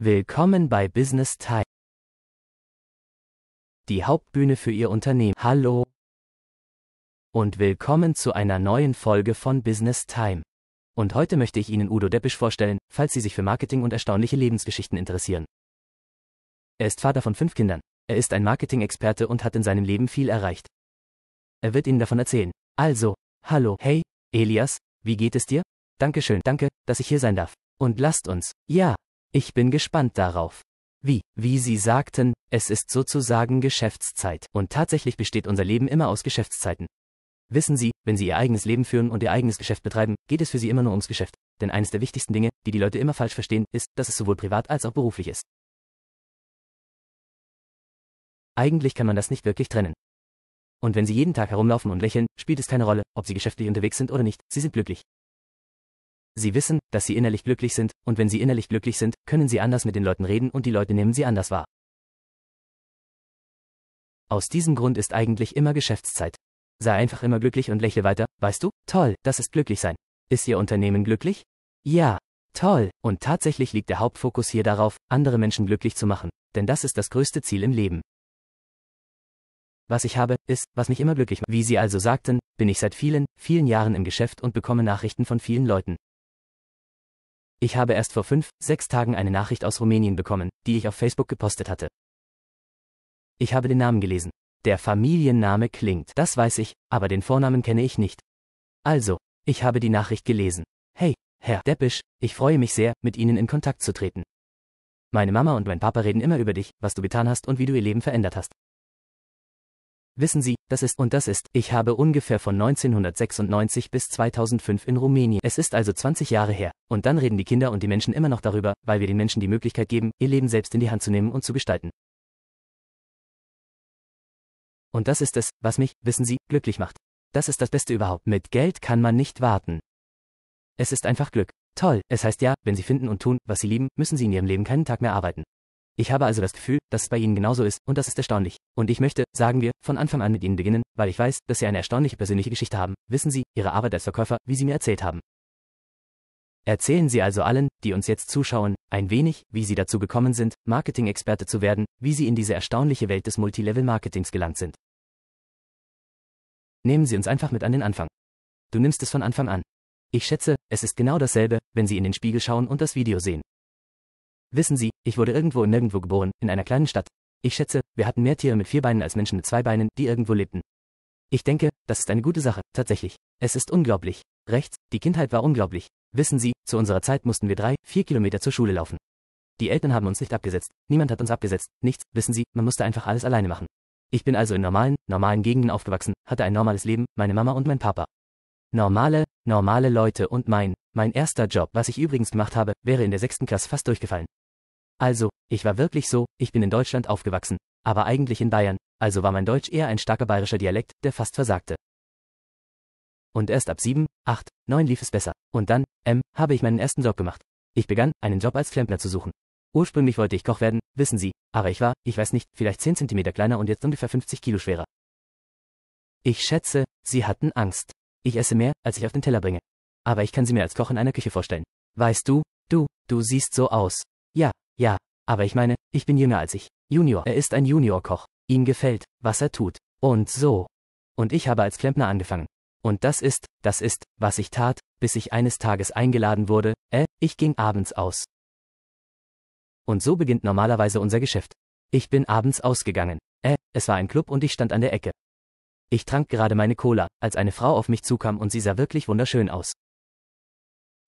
Willkommen bei Business Time. Die Hauptbühne für Ihr Unternehmen. Hallo und willkommen zu einer neuen Folge von Business Time. Und heute möchte ich Ihnen Udo Deppisch vorstellen, falls Sie sich für Marketing und erstaunliche Lebensgeschichten interessieren. Er ist Vater von fünf Kindern. Er ist ein Marketing-Experte und hat in seinem Leben viel erreicht. Er wird Ihnen davon erzählen. Also, hallo, hey, Elias, wie geht es dir? Dankeschön, danke, dass ich hier sein darf. Und lasst uns, ja, ich bin gespannt darauf. Wie, wie Sie sagten, es ist sozusagen Geschäftszeit, und tatsächlich besteht unser Leben immer aus Geschäftszeiten. Wissen Sie, wenn Sie Ihr eigenes Leben führen und Ihr eigenes Geschäft betreiben, geht es für Sie immer nur ums Geschäft. Denn eines der wichtigsten Dinge, die die Leute immer falsch verstehen, ist, dass es sowohl privat als auch beruflich ist. Eigentlich kann man das nicht wirklich trennen. Und wenn Sie jeden Tag herumlaufen und lächeln, spielt es keine Rolle, ob Sie geschäftlich unterwegs sind oder nicht, Sie sind glücklich. Sie wissen, dass sie innerlich glücklich sind, und wenn sie innerlich glücklich sind, können sie anders mit den Leuten reden und die Leute nehmen sie anders wahr. Aus diesem Grund ist eigentlich immer Geschäftszeit. Sei einfach immer glücklich und lächle weiter, weißt du? Toll, das ist glücklich sein. Ist Ihr Unternehmen glücklich? Ja, toll, und tatsächlich liegt der Hauptfokus hier darauf, andere Menschen glücklich zu machen, denn das ist das größte Ziel im Leben. Was ich habe, ist, was mich immer glücklich macht. Wie Sie also sagten, bin ich seit vielen, vielen Jahren im Geschäft und bekomme Nachrichten von vielen Leuten, ich habe erst vor fünf, sechs Tagen eine Nachricht aus Rumänien bekommen, die ich auf Facebook gepostet hatte. Ich habe den Namen gelesen. Der Familienname klingt, das weiß ich, aber den Vornamen kenne ich nicht. Also, ich habe die Nachricht gelesen. Hey, Herr Deppisch, ich freue mich sehr, mit Ihnen in Kontakt zu treten. Meine Mama und mein Papa reden immer über dich, was du getan hast und wie du ihr Leben verändert hast. Wissen Sie, das ist und das ist, ich habe ungefähr von 1996 bis 2005 in Rumänien. Es ist also 20 Jahre her. Und dann reden die Kinder und die Menschen immer noch darüber, weil wir den Menschen die Möglichkeit geben, ihr Leben selbst in die Hand zu nehmen und zu gestalten. Und das ist es, was mich, wissen Sie, glücklich macht. Das ist das Beste überhaupt. Mit Geld kann man nicht warten. Es ist einfach Glück. Toll, es heißt ja, wenn Sie finden und tun, was Sie lieben, müssen Sie in Ihrem Leben keinen Tag mehr arbeiten. Ich habe also das Gefühl, dass es bei Ihnen genauso ist, und das ist erstaunlich. Und ich möchte, sagen wir, von Anfang an mit Ihnen beginnen, weil ich weiß, dass Sie eine erstaunliche persönliche Geschichte haben. Wissen Sie, Ihre Arbeit als Verkäufer, wie Sie mir erzählt haben. Erzählen Sie also allen, die uns jetzt zuschauen, ein wenig, wie Sie dazu gekommen sind, Marketing-Experte zu werden, wie Sie in diese erstaunliche Welt des Multilevel-Marketings gelangt sind. Nehmen Sie uns einfach mit an den Anfang. Du nimmst es von Anfang an. Ich schätze, es ist genau dasselbe, wenn Sie in den Spiegel schauen und das Video sehen. Wissen Sie, ich wurde irgendwo und nirgendwo geboren, in einer kleinen Stadt. Ich schätze, wir hatten mehr Tiere mit vier Beinen als Menschen mit zwei Beinen, die irgendwo lebten. Ich denke, das ist eine gute Sache, tatsächlich. Es ist unglaublich. Rechts, die Kindheit war unglaublich. Wissen Sie, zu unserer Zeit mussten wir drei, vier Kilometer zur Schule laufen. Die Eltern haben uns nicht abgesetzt, niemand hat uns abgesetzt, nichts, wissen Sie, man musste einfach alles alleine machen. Ich bin also in normalen, normalen Gegenden aufgewachsen, hatte ein normales Leben, meine Mama und mein Papa. Normale, normale Leute und mein, mein erster Job, was ich übrigens gemacht habe, wäre in der sechsten Klasse fast durchgefallen. Also, ich war wirklich so, ich bin in Deutschland aufgewachsen, aber eigentlich in Bayern, also war mein Deutsch eher ein starker bayerischer Dialekt, der fast versagte. Und erst ab 7, 8, 9 lief es besser. Und dann, ähm, habe ich meinen ersten Job gemacht. Ich begann, einen Job als Klempner zu suchen. Ursprünglich wollte ich Koch werden, wissen Sie, aber ich war, ich weiß nicht, vielleicht 10 cm kleiner und jetzt ungefähr 50 Kilo schwerer. Ich schätze, Sie hatten Angst. Ich esse mehr, als ich auf den Teller bringe. Aber ich kann Sie mir als Koch in einer Küche vorstellen. Weißt du, du, du siehst so aus. Ja, ja, aber ich meine, ich bin jünger als ich. Junior. Er ist ein Juniorkoch. Ihm gefällt, was er tut. Und so. Und ich habe als Klempner angefangen. Und das ist, das ist, was ich tat, bis ich eines Tages eingeladen wurde, äh, ich ging abends aus. Und so beginnt normalerweise unser Geschäft. Ich bin abends ausgegangen. Äh, es war ein Club und ich stand an der Ecke. Ich trank gerade meine Cola, als eine Frau auf mich zukam und sie sah wirklich wunderschön aus.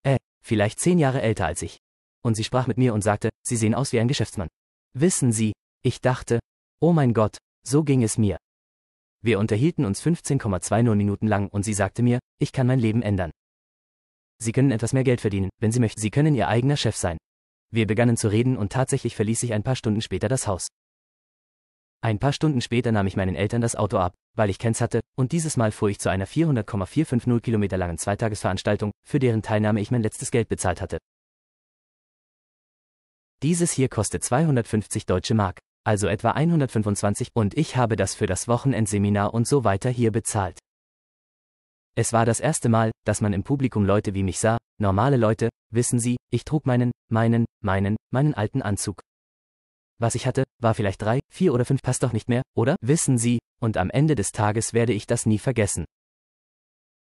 Äh, vielleicht zehn Jahre älter als ich und sie sprach mit mir und sagte, Sie sehen aus wie ein Geschäftsmann. Wissen Sie, ich dachte, oh mein Gott, so ging es mir. Wir unterhielten uns 15,20 Minuten lang und sie sagte mir, ich kann mein Leben ändern. Sie können etwas mehr Geld verdienen, wenn Sie möchten. Sie können Ihr eigener Chef sein. Wir begannen zu reden und tatsächlich verließ ich ein paar Stunden später das Haus. Ein paar Stunden später nahm ich meinen Eltern das Auto ab, weil ich Kens hatte, und dieses Mal fuhr ich zu einer 400,450 Kilometer langen Zweitagesveranstaltung, für deren Teilnahme ich mein letztes Geld bezahlt hatte. Dieses hier kostet 250 deutsche Mark, also etwa 125 und ich habe das für das Wochenendseminar und so weiter hier bezahlt. Es war das erste Mal, dass man im Publikum Leute wie mich sah, normale Leute, wissen Sie, ich trug meinen, meinen, meinen, meinen alten Anzug. Was ich hatte, war vielleicht drei, vier oder fünf passt doch nicht mehr, oder? Wissen Sie, und am Ende des Tages werde ich das nie vergessen.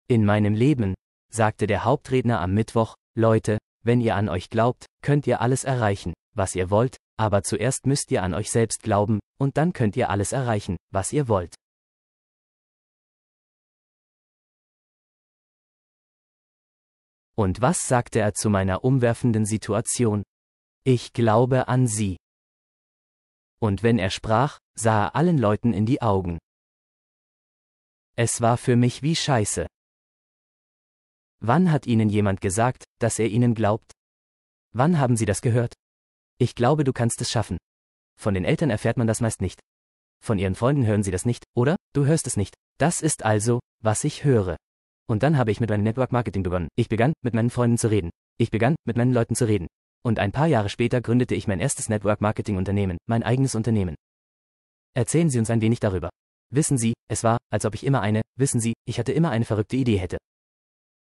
In meinem Leben, sagte der Hauptredner am Mittwoch, Leute, wenn ihr an euch glaubt, könnt ihr alles erreichen was ihr wollt, aber zuerst müsst ihr an euch selbst glauben, und dann könnt ihr alles erreichen, was ihr wollt. Und was sagte er zu meiner umwerfenden Situation? Ich glaube an sie. Und wenn er sprach, sah er allen Leuten in die Augen. Es war für mich wie Scheiße. Wann hat Ihnen jemand gesagt, dass er Ihnen glaubt? Wann haben Sie das gehört? Ich glaube, du kannst es schaffen. Von den Eltern erfährt man das meist nicht. Von ihren Freunden hören sie das nicht, oder? Du hörst es nicht. Das ist also, was ich höre. Und dann habe ich mit meinem Network Marketing begonnen. Ich begann, mit meinen Freunden zu reden. Ich begann, mit meinen Leuten zu reden. Und ein paar Jahre später gründete ich mein erstes Network Marketing Unternehmen, mein eigenes Unternehmen. Erzählen Sie uns ein wenig darüber. Wissen Sie, es war, als ob ich immer eine, wissen Sie, ich hatte immer eine verrückte Idee hätte.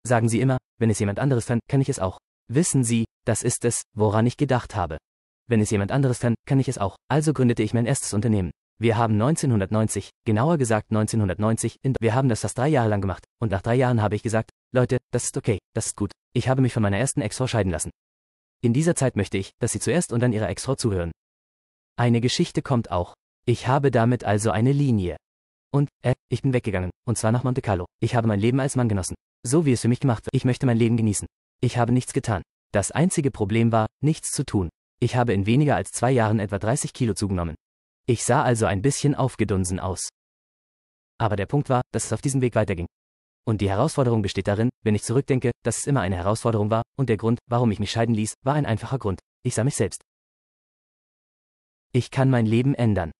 Sagen Sie immer, wenn es jemand anderes kann, kann ich es auch. Wissen Sie, das ist es, woran ich gedacht habe. Wenn es jemand anderes kann, kann ich es auch. Also gründete ich mein erstes Unternehmen. Wir haben 1990, genauer gesagt 1990, in wir haben das fast drei Jahre lang gemacht. Und nach drei Jahren habe ich gesagt, Leute, das ist okay, das ist gut. Ich habe mich von meiner ersten Ex-Frau scheiden lassen. In dieser Zeit möchte ich, dass Sie zuerst und dann Ihrer Ex-Frau zuhören. Eine Geschichte kommt auch. Ich habe damit also eine Linie. Und, äh, ich bin weggegangen, und zwar nach Monte Carlo. Ich habe mein Leben als Mann genossen. So wie es für mich gemacht wird. Ich möchte mein Leben genießen. Ich habe nichts getan. Das einzige Problem war, nichts zu tun. Ich habe in weniger als zwei Jahren etwa 30 Kilo zugenommen. Ich sah also ein bisschen aufgedunsen aus. Aber der Punkt war, dass es auf diesem Weg weiterging. Und die Herausforderung besteht darin, wenn ich zurückdenke, dass es immer eine Herausforderung war, und der Grund, warum ich mich scheiden ließ, war ein einfacher Grund. Ich sah mich selbst. Ich kann mein Leben ändern.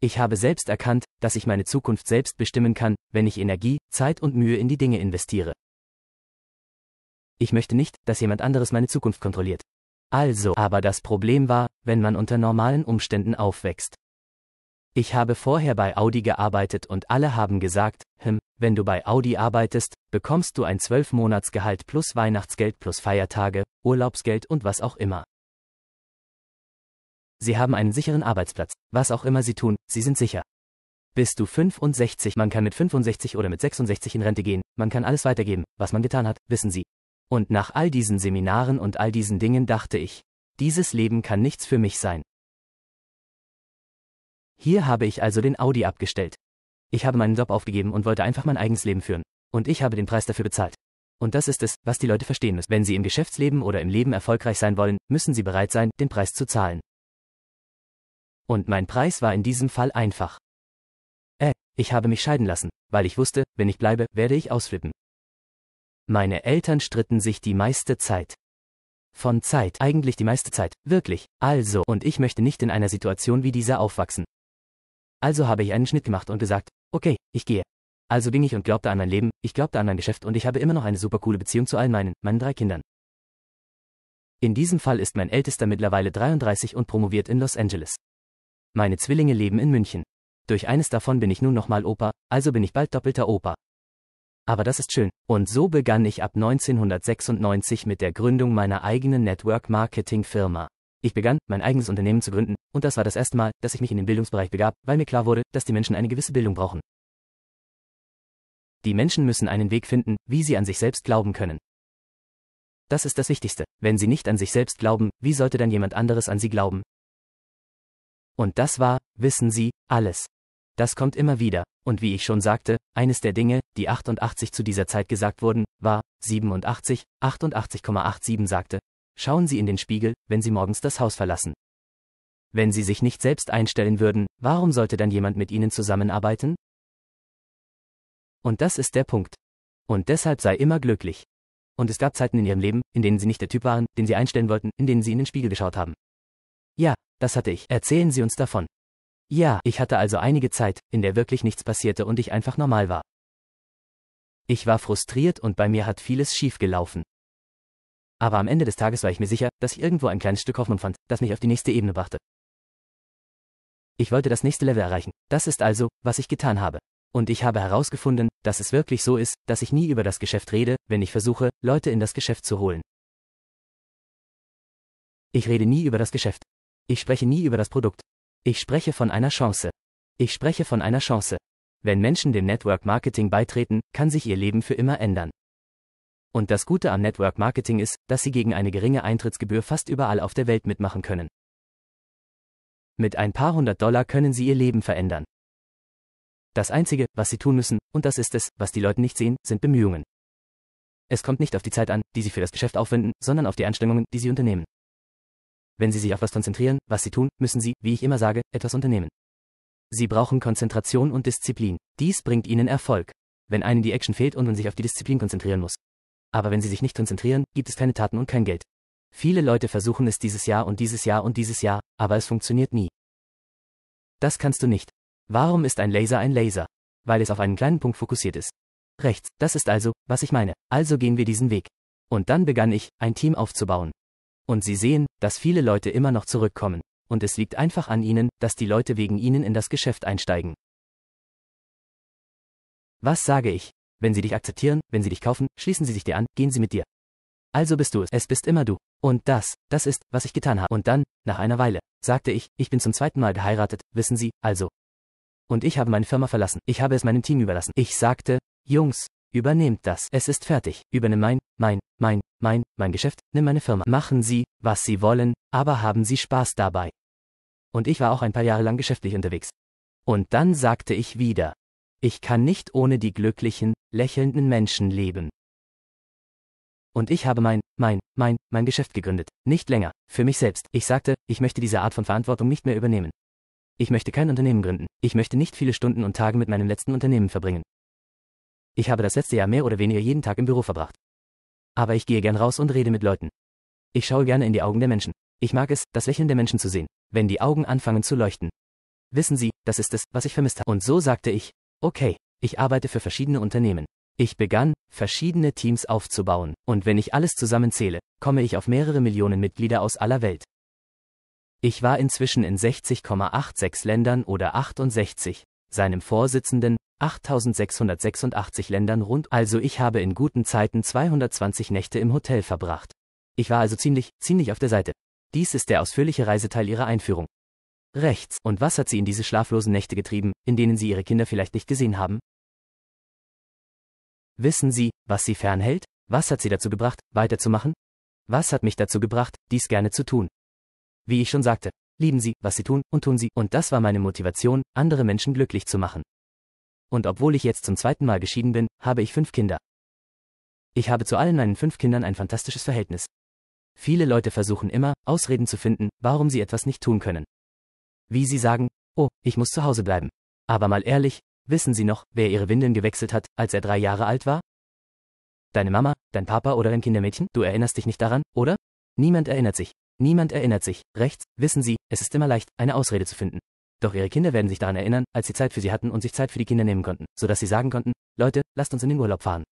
Ich habe selbst erkannt, dass ich meine Zukunft selbst bestimmen kann, wenn ich Energie, Zeit und Mühe in die Dinge investiere. Ich möchte nicht, dass jemand anderes meine Zukunft kontrolliert. Also, aber das Problem war, wenn man unter normalen Umständen aufwächst. Ich habe vorher bei Audi gearbeitet und alle haben gesagt, hm, wenn du bei Audi arbeitest, bekommst du ein Zwölfmonatsgehalt plus Weihnachtsgeld plus Feiertage, Urlaubsgeld und was auch immer. Sie haben einen sicheren Arbeitsplatz, was auch immer sie tun, sie sind sicher. Bist du 65, man kann mit 65 oder mit 66 in Rente gehen, man kann alles weitergeben, was man getan hat, wissen Sie, und nach all diesen Seminaren und all diesen Dingen dachte ich, dieses Leben kann nichts für mich sein. Hier habe ich also den Audi abgestellt. Ich habe meinen Job aufgegeben und wollte einfach mein eigenes Leben führen. Und ich habe den Preis dafür bezahlt. Und das ist es, was die Leute verstehen müssen. Wenn sie im Geschäftsleben oder im Leben erfolgreich sein wollen, müssen sie bereit sein, den Preis zu zahlen. Und mein Preis war in diesem Fall einfach. Äh, ich habe mich scheiden lassen, weil ich wusste, wenn ich bleibe, werde ich ausflippen. Meine Eltern stritten sich die meiste Zeit. Von Zeit, eigentlich die meiste Zeit, wirklich, also, und ich möchte nicht in einer Situation wie dieser aufwachsen. Also habe ich einen Schnitt gemacht und gesagt, okay, ich gehe. Also ging ich und glaubte an mein Leben, ich glaubte an mein Geschäft und ich habe immer noch eine super coole Beziehung zu all meinen, meinen drei Kindern. In diesem Fall ist mein Ältester mittlerweile 33 und promoviert in Los Angeles. Meine Zwillinge leben in München. Durch eines davon bin ich nun nochmal Opa, also bin ich bald doppelter Opa. Aber das ist schön. Und so begann ich ab 1996 mit der Gründung meiner eigenen Network Marketing Firma. Ich begann, mein eigenes Unternehmen zu gründen, und das war das erste Mal, dass ich mich in den Bildungsbereich begab, weil mir klar wurde, dass die Menschen eine gewisse Bildung brauchen. Die Menschen müssen einen Weg finden, wie sie an sich selbst glauben können. Das ist das Wichtigste. Wenn sie nicht an sich selbst glauben, wie sollte dann jemand anderes an sie glauben? Und das war, wissen Sie, alles. Das kommt immer wieder, und wie ich schon sagte, eines der Dinge, die 88 zu dieser Zeit gesagt wurden, war 87, 88,87 sagte, schauen Sie in den Spiegel, wenn Sie morgens das Haus verlassen. Wenn Sie sich nicht selbst einstellen würden, warum sollte dann jemand mit Ihnen zusammenarbeiten? Und das ist der Punkt. Und deshalb sei immer glücklich. Und es gab Zeiten in Ihrem Leben, in denen Sie nicht der Typ waren, den Sie einstellen wollten, in denen Sie in den Spiegel geschaut haben. Ja, das hatte ich. Erzählen Sie uns davon. Ja, ich hatte also einige Zeit, in der wirklich nichts passierte und ich einfach normal war. Ich war frustriert und bei mir hat vieles schief gelaufen. Aber am Ende des Tages war ich mir sicher, dass ich irgendwo ein kleines Stück Hoffnung fand, das mich auf die nächste Ebene brachte. Ich wollte das nächste Level erreichen. Das ist also, was ich getan habe. Und ich habe herausgefunden, dass es wirklich so ist, dass ich nie über das Geschäft rede, wenn ich versuche, Leute in das Geschäft zu holen. Ich rede nie über das Geschäft. Ich spreche nie über das Produkt, ich spreche von einer Chance. Ich spreche von einer Chance. Wenn Menschen dem Network Marketing beitreten, kann sich ihr Leben für immer ändern. Und das Gute am Network Marketing ist, dass sie gegen eine geringe Eintrittsgebühr fast überall auf der Welt mitmachen können. Mit ein paar hundert Dollar können sie ihr Leben verändern. Das Einzige, was sie tun müssen, und das ist es, was die Leute nicht sehen, sind Bemühungen. Es kommt nicht auf die Zeit an, die sie für das Geschäft aufwenden, sondern auf die Anstrengungen, die sie unternehmen. Wenn Sie sich auf was konzentrieren, was Sie tun, müssen Sie, wie ich immer sage, etwas unternehmen. Sie brauchen Konzentration und Disziplin. Dies bringt Ihnen Erfolg. Wenn einem die Action fehlt und man sich auf die Disziplin konzentrieren muss. Aber wenn Sie sich nicht konzentrieren, gibt es keine Taten und kein Geld. Viele Leute versuchen es dieses Jahr und dieses Jahr und dieses Jahr, aber es funktioniert nie. Das kannst du nicht. Warum ist ein Laser ein Laser? Weil es auf einen kleinen Punkt fokussiert ist. Rechts, das ist also, was ich meine. Also gehen wir diesen Weg. Und dann begann ich, ein Team aufzubauen. Und sie sehen, dass viele Leute immer noch zurückkommen. Und es liegt einfach an ihnen, dass die Leute wegen ihnen in das Geschäft einsteigen. Was sage ich? Wenn sie dich akzeptieren, wenn sie dich kaufen, schließen sie sich dir an, gehen sie mit dir. Also bist du es, es bist immer du. Und das, das ist, was ich getan habe. Und dann, nach einer Weile, sagte ich, ich bin zum zweiten Mal geheiratet, wissen Sie, also. Und ich habe meine Firma verlassen, ich habe es meinem Team überlassen. Ich sagte, Jungs, übernehmt das, es ist fertig, übernimm mein, mein, mein, mein, mein Geschäft, nimm meine Firma. Machen Sie, was Sie wollen, aber haben Sie Spaß dabei. Und ich war auch ein paar Jahre lang geschäftlich unterwegs. Und dann sagte ich wieder, ich kann nicht ohne die glücklichen, lächelnden Menschen leben. Und ich habe mein, mein, mein, mein Geschäft gegründet, nicht länger, für mich selbst. Ich sagte, ich möchte diese Art von Verantwortung nicht mehr übernehmen. Ich möchte kein Unternehmen gründen, ich möchte nicht viele Stunden und Tage mit meinem letzten Unternehmen verbringen. Ich habe das letzte Jahr mehr oder weniger jeden Tag im Büro verbracht. Aber ich gehe gern raus und rede mit Leuten. Ich schaue gerne in die Augen der Menschen. Ich mag es, das Lächeln der Menschen zu sehen, wenn die Augen anfangen zu leuchten. Wissen Sie, das ist es, was ich vermisst habe. Und so sagte ich, okay, ich arbeite für verschiedene Unternehmen. Ich begann, verschiedene Teams aufzubauen, und wenn ich alles zusammenzähle, komme ich auf mehrere Millionen Mitglieder aus aller Welt. Ich war inzwischen in 60,86 Ländern oder 68, seinem Vorsitzenden, 8686 Ländern rund, also ich habe in guten Zeiten 220 Nächte im Hotel verbracht. Ich war also ziemlich, ziemlich auf der Seite. Dies ist der ausführliche Reiseteil ihrer Einführung. Rechts, und was hat sie in diese schlaflosen Nächte getrieben, in denen sie ihre Kinder vielleicht nicht gesehen haben? Wissen Sie, was sie fernhält? Was hat sie dazu gebracht, weiterzumachen? Was hat mich dazu gebracht, dies gerne zu tun? Wie ich schon sagte, lieben Sie, was Sie tun, und tun Sie, und das war meine Motivation, andere Menschen glücklich zu machen. Und obwohl ich jetzt zum zweiten Mal geschieden bin, habe ich fünf Kinder. Ich habe zu allen meinen fünf Kindern ein fantastisches Verhältnis. Viele Leute versuchen immer, Ausreden zu finden, warum sie etwas nicht tun können. Wie sie sagen, oh, ich muss zu Hause bleiben. Aber mal ehrlich, wissen Sie noch, wer Ihre Windeln gewechselt hat, als er drei Jahre alt war? Deine Mama, dein Papa oder dein Kindermädchen, du erinnerst dich nicht daran, oder? Niemand erinnert sich. Niemand erinnert sich. Rechts, wissen Sie, es ist immer leicht, eine Ausrede zu finden. Doch ihre Kinder werden sich daran erinnern, als sie Zeit für sie hatten und sich Zeit für die Kinder nehmen konnten, sodass sie sagen konnten, Leute, lasst uns in den Urlaub fahren.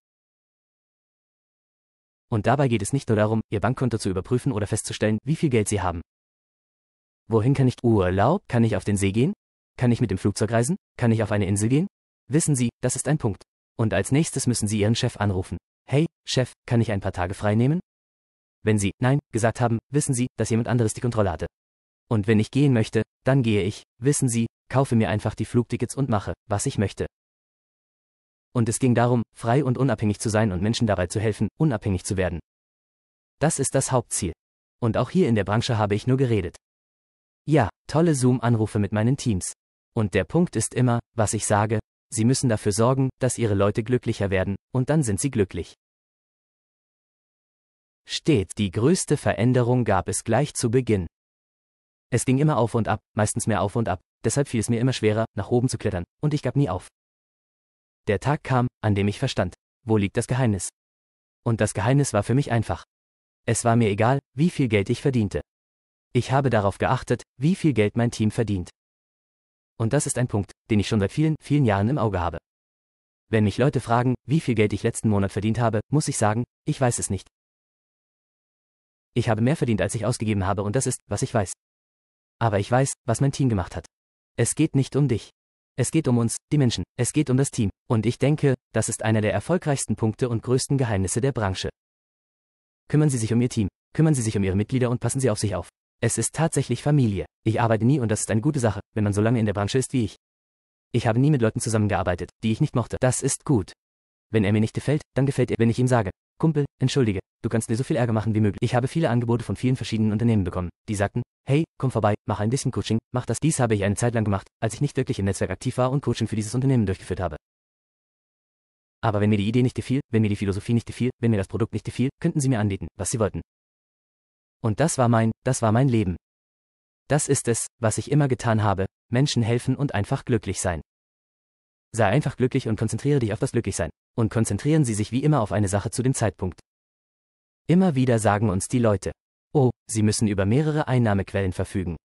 Und dabei geht es nicht nur darum, ihr Bankkonto zu überprüfen oder festzustellen, wie viel Geld sie haben. Wohin kann ich Urlaub? Kann ich auf den See gehen? Kann ich mit dem Flugzeug reisen? Kann ich auf eine Insel gehen? Wissen Sie, das ist ein Punkt. Und als nächstes müssen Sie Ihren Chef anrufen. Hey, Chef, kann ich ein paar Tage frei nehmen? Wenn Sie Nein gesagt haben, wissen Sie, dass jemand anderes die Kontrolle hatte. Und wenn ich gehen möchte, dann gehe ich, wissen Sie, kaufe mir einfach die Flugtickets und mache, was ich möchte. Und es ging darum, frei und unabhängig zu sein und Menschen dabei zu helfen, unabhängig zu werden. Das ist das Hauptziel. Und auch hier in der Branche habe ich nur geredet. Ja, tolle Zoom-Anrufe mit meinen Teams. Und der Punkt ist immer, was ich sage, Sie müssen dafür sorgen, dass Ihre Leute glücklicher werden, und dann sind sie glücklich. Stets die größte Veränderung gab es gleich zu Beginn. Es ging immer auf und ab, meistens mehr auf und ab, deshalb fiel es mir immer schwerer, nach oben zu klettern, und ich gab nie auf. Der Tag kam, an dem ich verstand, wo liegt das Geheimnis? Und das Geheimnis war für mich einfach. Es war mir egal, wie viel Geld ich verdiente. Ich habe darauf geachtet, wie viel Geld mein Team verdient. Und das ist ein Punkt, den ich schon seit vielen, vielen Jahren im Auge habe. Wenn mich Leute fragen, wie viel Geld ich letzten Monat verdient habe, muss ich sagen, ich weiß es nicht. Ich habe mehr verdient, als ich ausgegeben habe und das ist, was ich weiß. Aber ich weiß, was mein Team gemacht hat. Es geht nicht um dich. Es geht um uns, die Menschen, es geht um das Team. Und ich denke, das ist einer der erfolgreichsten Punkte und größten Geheimnisse der Branche. Kümmern Sie sich um Ihr Team, kümmern Sie sich um Ihre Mitglieder und passen Sie auf sich auf. Es ist tatsächlich Familie. Ich arbeite nie und das ist eine gute Sache, wenn man so lange in der Branche ist wie ich. Ich habe nie mit Leuten zusammengearbeitet, die ich nicht mochte. Das ist gut. Wenn er mir nicht gefällt, dann gefällt er, wenn ich ihm sage, Kumpel, entschuldige, du kannst mir so viel Ärger machen wie möglich. Ich habe viele Angebote von vielen verschiedenen Unternehmen bekommen. Die sagten, hey, komm vorbei, mach ein bisschen Coaching, mach das. Dies habe ich eine Zeit lang gemacht, als ich nicht wirklich im Netzwerk aktiv war und Coaching für dieses Unternehmen durchgeführt habe. Aber wenn mir die Idee nicht gefiel, wenn mir die Philosophie nicht gefiel, wenn mir das Produkt nicht gefiel, könnten sie mir anbieten, was sie wollten. Und das war mein, das war mein Leben. Das ist es, was ich immer getan habe, Menschen helfen und einfach glücklich sein. Sei einfach glücklich und konzentriere dich auf das Glücklichsein und konzentrieren Sie sich wie immer auf eine Sache zu dem Zeitpunkt. Immer wieder sagen uns die Leute, oh, Sie müssen über mehrere Einnahmequellen verfügen.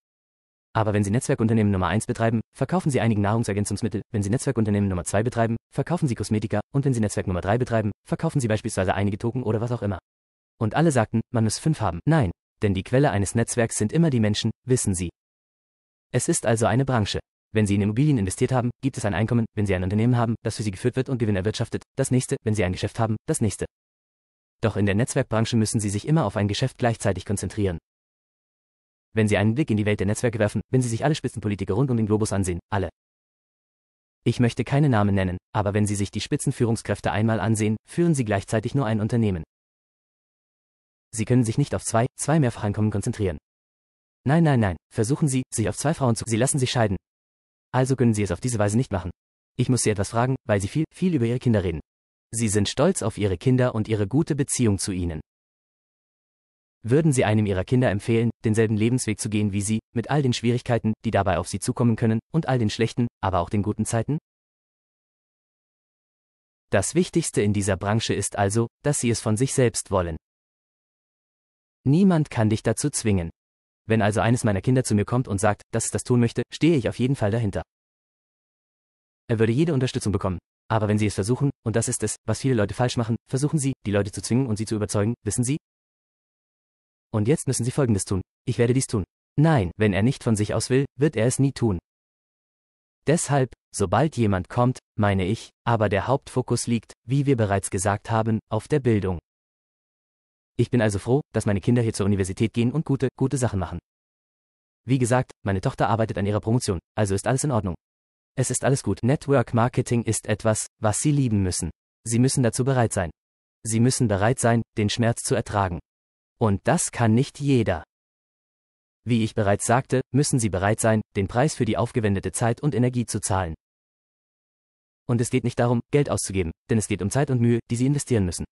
Aber wenn Sie Netzwerkunternehmen Nummer 1 betreiben, verkaufen Sie einige Nahrungsergänzungsmittel, wenn Sie Netzwerkunternehmen Nummer 2 betreiben, verkaufen Sie Kosmetika, und wenn Sie Netzwerk Nummer 3 betreiben, verkaufen Sie beispielsweise einige Token oder was auch immer. Und alle sagten, man muss fünf haben. Nein, denn die Quelle eines Netzwerks sind immer die Menschen, wissen Sie. Es ist also eine Branche. Wenn Sie in Immobilien investiert haben, gibt es ein Einkommen, wenn Sie ein Unternehmen haben, das für Sie geführt wird und Gewinn erwirtschaftet, das nächste, wenn Sie ein Geschäft haben, das nächste. Doch in der Netzwerkbranche müssen Sie sich immer auf ein Geschäft gleichzeitig konzentrieren. Wenn Sie einen Blick in die Welt der Netzwerke werfen, wenn Sie sich alle Spitzenpolitiker rund um den Globus ansehen, alle. Ich möchte keine Namen nennen, aber wenn Sie sich die Spitzenführungskräfte einmal ansehen, führen Sie gleichzeitig nur ein Unternehmen. Sie können sich nicht auf zwei, zwei Mehrfacheinkommen konzentrieren. Nein, nein, nein, versuchen Sie, sich auf zwei Frauen zu, Sie lassen sich scheiden, also können Sie es auf diese Weise nicht machen. Ich muss Sie etwas fragen, weil Sie viel, viel über Ihre Kinder reden. Sie sind stolz auf Ihre Kinder und Ihre gute Beziehung zu ihnen. Würden Sie einem Ihrer Kinder empfehlen, denselben Lebensweg zu gehen wie Sie, mit all den Schwierigkeiten, die dabei auf Sie zukommen können, und all den schlechten, aber auch den guten Zeiten? Das Wichtigste in dieser Branche ist also, dass Sie es von sich selbst wollen. Niemand kann dich dazu zwingen. Wenn also eines meiner Kinder zu mir kommt und sagt, dass es das tun möchte, stehe ich auf jeden Fall dahinter. Er würde jede Unterstützung bekommen. Aber wenn Sie es versuchen, und das ist es, was viele Leute falsch machen, versuchen Sie, die Leute zu zwingen und sie zu überzeugen, wissen Sie? Und jetzt müssen Sie Folgendes tun. Ich werde dies tun. Nein, wenn er nicht von sich aus will, wird er es nie tun. Deshalb, sobald jemand kommt, meine ich, aber der Hauptfokus liegt, wie wir bereits gesagt haben, auf der Bildung. Ich bin also froh, dass meine Kinder hier zur Universität gehen und gute, gute Sachen machen. Wie gesagt, meine Tochter arbeitet an ihrer Promotion, also ist alles in Ordnung. Es ist alles gut. Network Marketing ist etwas, was Sie lieben müssen. Sie müssen dazu bereit sein. Sie müssen bereit sein, den Schmerz zu ertragen. Und das kann nicht jeder. Wie ich bereits sagte, müssen Sie bereit sein, den Preis für die aufgewendete Zeit und Energie zu zahlen. Und es geht nicht darum, Geld auszugeben, denn es geht um Zeit und Mühe, die Sie investieren müssen.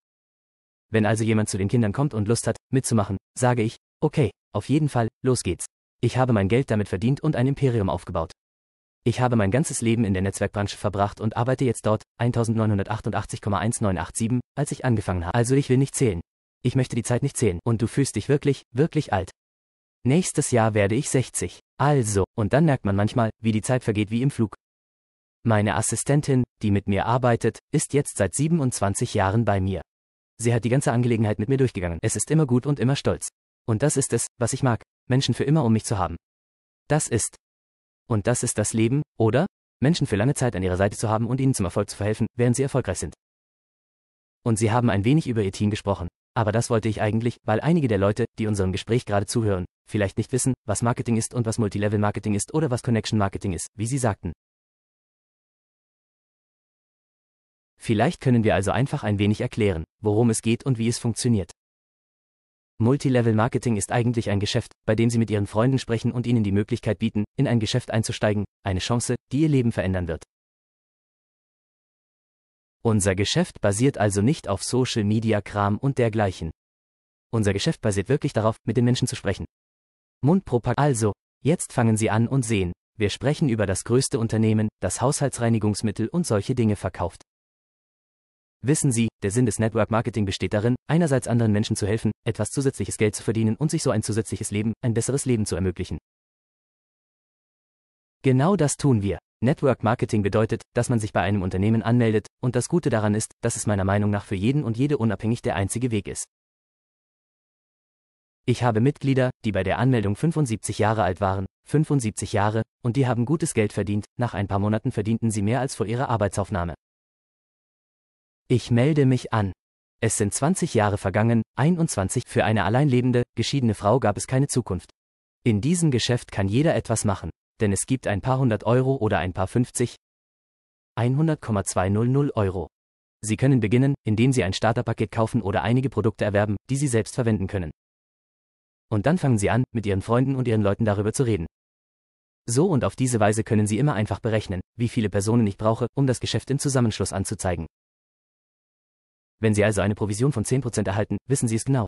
Wenn also jemand zu den Kindern kommt und Lust hat, mitzumachen, sage ich, okay, auf jeden Fall, los geht's. Ich habe mein Geld damit verdient und ein Imperium aufgebaut. Ich habe mein ganzes Leben in der Netzwerkbranche verbracht und arbeite jetzt dort 1988,1987, als ich angefangen habe. Also ich will nicht zählen. Ich möchte die Zeit nicht zählen und du fühlst dich wirklich, wirklich alt. Nächstes Jahr werde ich 60. Also, und dann merkt man manchmal, wie die Zeit vergeht wie im Flug. Meine Assistentin, die mit mir arbeitet, ist jetzt seit 27 Jahren bei mir. Sie hat die ganze Angelegenheit mit mir durchgegangen. Es ist immer gut und immer stolz. Und das ist es, was ich mag, Menschen für immer um mich zu haben. Das ist. Und das ist das Leben, oder? Menschen für lange Zeit an ihrer Seite zu haben und ihnen zum Erfolg zu verhelfen, während sie erfolgreich sind. Und sie haben ein wenig über ihr Team gesprochen. Aber das wollte ich eigentlich, weil einige der Leute, die unserem Gespräch gerade zuhören, vielleicht nicht wissen, was Marketing ist und was Multilevel Marketing ist oder was Connection Marketing ist, wie sie sagten. Vielleicht können wir also einfach ein wenig erklären, worum es geht und wie es funktioniert. Multilevel Marketing ist eigentlich ein Geschäft, bei dem Sie mit Ihren Freunden sprechen und ihnen die Möglichkeit bieten, in ein Geschäft einzusteigen, eine Chance, die Ihr Leben verändern wird. Unser Geschäft basiert also nicht auf Social Media Kram und dergleichen. Unser Geschäft basiert wirklich darauf, mit den Menschen zu sprechen. Mundpropaganda. Also, jetzt fangen Sie an und sehen, wir sprechen über das größte Unternehmen, das Haushaltsreinigungsmittel und solche Dinge verkauft. Wissen Sie, der Sinn des Network Marketing besteht darin, einerseits anderen Menschen zu helfen, etwas zusätzliches Geld zu verdienen und sich so ein zusätzliches Leben, ein besseres Leben zu ermöglichen. Genau das tun wir. Network Marketing bedeutet, dass man sich bei einem Unternehmen anmeldet, und das Gute daran ist, dass es meiner Meinung nach für jeden und jede unabhängig der einzige Weg ist. Ich habe Mitglieder, die bei der Anmeldung 75 Jahre alt waren, 75 Jahre, und die haben gutes Geld verdient, nach ein paar Monaten verdienten sie mehr als vor ihrer Arbeitsaufnahme. Ich melde mich an. Es sind 20 Jahre vergangen, 21, für eine alleinlebende, geschiedene Frau gab es keine Zukunft. In diesem Geschäft kann jeder etwas machen, denn es gibt ein paar hundert Euro oder ein paar 50, 100,200 Euro. Sie können beginnen, indem Sie ein Starterpaket kaufen oder einige Produkte erwerben, die Sie selbst verwenden können. Und dann fangen Sie an, mit Ihren Freunden und Ihren Leuten darüber zu reden. So und auf diese Weise können Sie immer einfach berechnen, wie viele Personen ich brauche, um das Geschäft im Zusammenschluss anzuzeigen. Wenn Sie also eine Provision von 10% erhalten, wissen Sie es genau.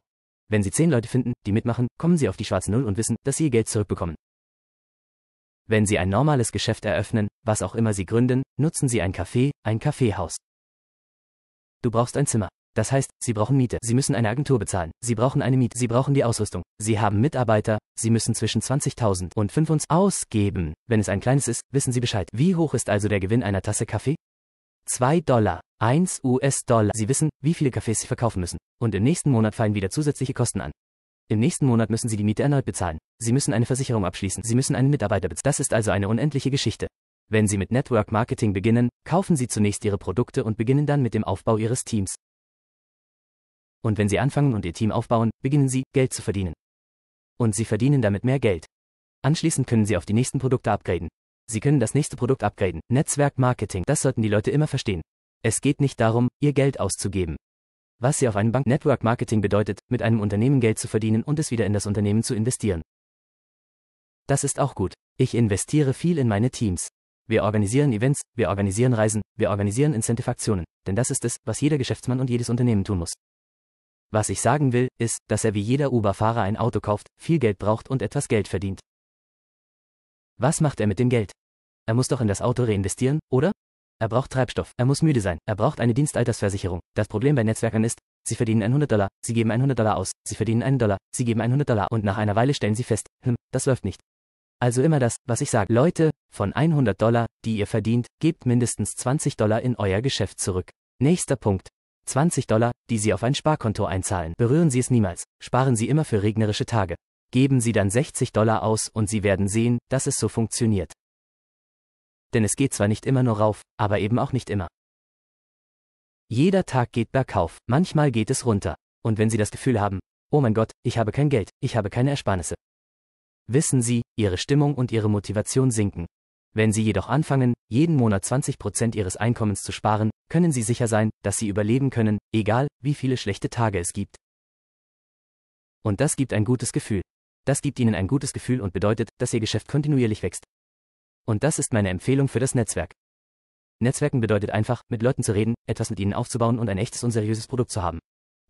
Wenn Sie 10 Leute finden, die mitmachen, kommen Sie auf die schwarze Null und wissen, dass Sie Ihr Geld zurückbekommen. Wenn Sie ein normales Geschäft eröffnen, was auch immer Sie gründen, nutzen Sie ein Café, ein Kaffeehaus. Du brauchst ein Zimmer. Das heißt, Sie brauchen Miete, Sie müssen eine Agentur bezahlen, Sie brauchen eine Miete, Sie brauchen die Ausrüstung, Sie haben Mitarbeiter, Sie müssen zwischen 20.000 und 5 uns ausgeben. Wenn es ein kleines ist, wissen Sie Bescheid. Wie hoch ist also der Gewinn einer Tasse Kaffee? 2 Dollar. 1 US-Dollar. Sie wissen, wie viele Cafés Sie verkaufen müssen. Und im nächsten Monat fallen wieder zusätzliche Kosten an. Im nächsten Monat müssen Sie die Miete erneut bezahlen. Sie müssen eine Versicherung abschließen. Sie müssen einen Mitarbeiter bezahlen. Das ist also eine unendliche Geschichte. Wenn Sie mit Network Marketing beginnen, kaufen Sie zunächst Ihre Produkte und beginnen dann mit dem Aufbau Ihres Teams. Und wenn Sie anfangen und Ihr Team aufbauen, beginnen Sie, Geld zu verdienen. Und Sie verdienen damit mehr Geld. Anschließend können Sie auf die nächsten Produkte upgraden. Sie können das nächste Produkt upgraden. Netzwerk Marketing, das sollten die Leute immer verstehen. Es geht nicht darum, ihr Geld auszugeben. Was sie auf einem Bank-Network-Marketing bedeutet, mit einem Unternehmen Geld zu verdienen und es wieder in das Unternehmen zu investieren. Das ist auch gut. Ich investiere viel in meine Teams. Wir organisieren Events, wir organisieren Reisen, wir organisieren Incentive-Aktionen, denn das ist es, was jeder Geschäftsmann und jedes Unternehmen tun muss. Was ich sagen will, ist, dass er wie jeder Uber-Fahrer ein Auto kauft, viel Geld braucht und etwas Geld verdient. Was macht er mit dem Geld? Er muss doch in das Auto reinvestieren, oder? Er braucht Treibstoff. Er muss müde sein. Er braucht eine Dienstaltersversicherung. Das Problem bei Netzwerkern ist, sie verdienen 100 Dollar, sie geben 100 Dollar aus, sie verdienen einen Dollar, sie geben 100 Dollar und nach einer Weile stellen sie fest, hm, das läuft nicht. Also immer das, was ich sage. Leute, von 100 Dollar, die ihr verdient, gebt mindestens 20 Dollar in euer Geschäft zurück. Nächster Punkt. 20 Dollar, die Sie auf ein Sparkonto einzahlen. Berühren Sie es niemals. Sparen Sie immer für regnerische Tage. Geben Sie dann 60 Dollar aus und Sie werden sehen, dass es so funktioniert denn es geht zwar nicht immer nur rauf, aber eben auch nicht immer. Jeder Tag geht bergauf, manchmal geht es runter. Und wenn Sie das Gefühl haben, oh mein Gott, ich habe kein Geld, ich habe keine Ersparnisse. Wissen Sie, Ihre Stimmung und Ihre Motivation sinken. Wenn Sie jedoch anfangen, jeden Monat 20% Ihres Einkommens zu sparen, können Sie sicher sein, dass Sie überleben können, egal wie viele schlechte Tage es gibt. Und das gibt ein gutes Gefühl. Das gibt Ihnen ein gutes Gefühl und bedeutet, dass Ihr Geschäft kontinuierlich wächst. Und das ist meine Empfehlung für das Netzwerk. Netzwerken bedeutet einfach, mit Leuten zu reden, etwas mit ihnen aufzubauen und ein echtes und seriöses Produkt zu haben.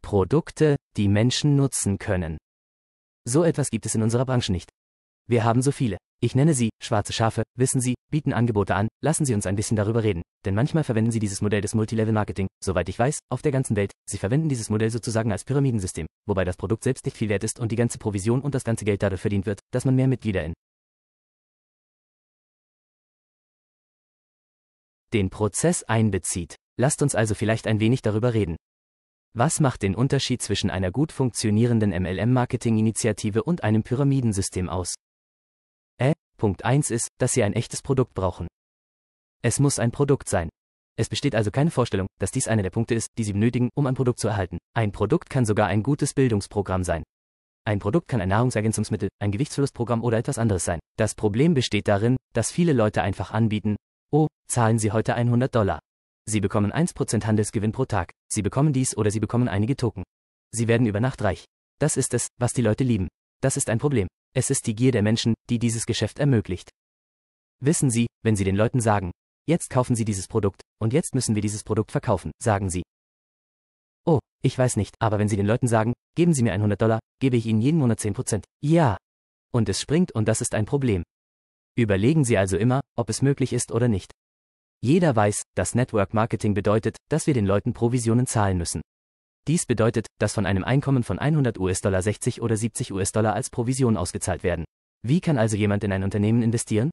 Produkte, die Menschen nutzen können. So etwas gibt es in unserer Branche nicht. Wir haben so viele. Ich nenne sie schwarze Schafe, wissen Sie, bieten Angebote an, lassen Sie uns ein bisschen darüber reden. Denn manchmal verwenden Sie dieses Modell des Multilevel-Marketing, soweit ich weiß, auf der ganzen Welt. Sie verwenden dieses Modell sozusagen als Pyramidensystem, wobei das Produkt selbst nicht viel wert ist und die ganze Provision und das ganze Geld dadurch verdient wird, dass man mehr Mitglieder in den Prozess einbezieht. Lasst uns also vielleicht ein wenig darüber reden. Was macht den Unterschied zwischen einer gut funktionierenden MLM-Marketing-Initiative und einem Pyramidensystem aus? Äh, Punkt 1 ist, dass Sie ein echtes Produkt brauchen. Es muss ein Produkt sein. Es besteht also keine Vorstellung, dass dies einer der Punkte ist, die Sie benötigen, um ein Produkt zu erhalten. Ein Produkt kann sogar ein gutes Bildungsprogramm sein. Ein Produkt kann ein Nahrungsergänzungsmittel, ein Gewichtsverlustprogramm oder etwas anderes sein. Das Problem besteht darin, dass viele Leute einfach anbieten, zahlen Sie heute 100 Dollar. Sie bekommen 1% Handelsgewinn pro Tag, Sie bekommen dies oder Sie bekommen einige Token. Sie werden über Nacht reich. Das ist es, was die Leute lieben. Das ist ein Problem. Es ist die Gier der Menschen, die dieses Geschäft ermöglicht. Wissen Sie, wenn Sie den Leuten sagen, jetzt kaufen Sie dieses Produkt, und jetzt müssen wir dieses Produkt verkaufen, sagen Sie. Oh, ich weiß nicht, aber wenn Sie den Leuten sagen, geben Sie mir 100 Dollar, gebe ich Ihnen jeden Monat 10%. Ja. Und es springt und das ist ein Problem. Überlegen Sie also immer, ob es möglich ist oder nicht. Jeder weiß, dass Network Marketing bedeutet, dass wir den Leuten Provisionen zahlen müssen. Dies bedeutet, dass von einem Einkommen von 100 US-Dollar 60 oder 70 US-Dollar als Provision ausgezahlt werden. Wie kann also jemand in ein Unternehmen investieren?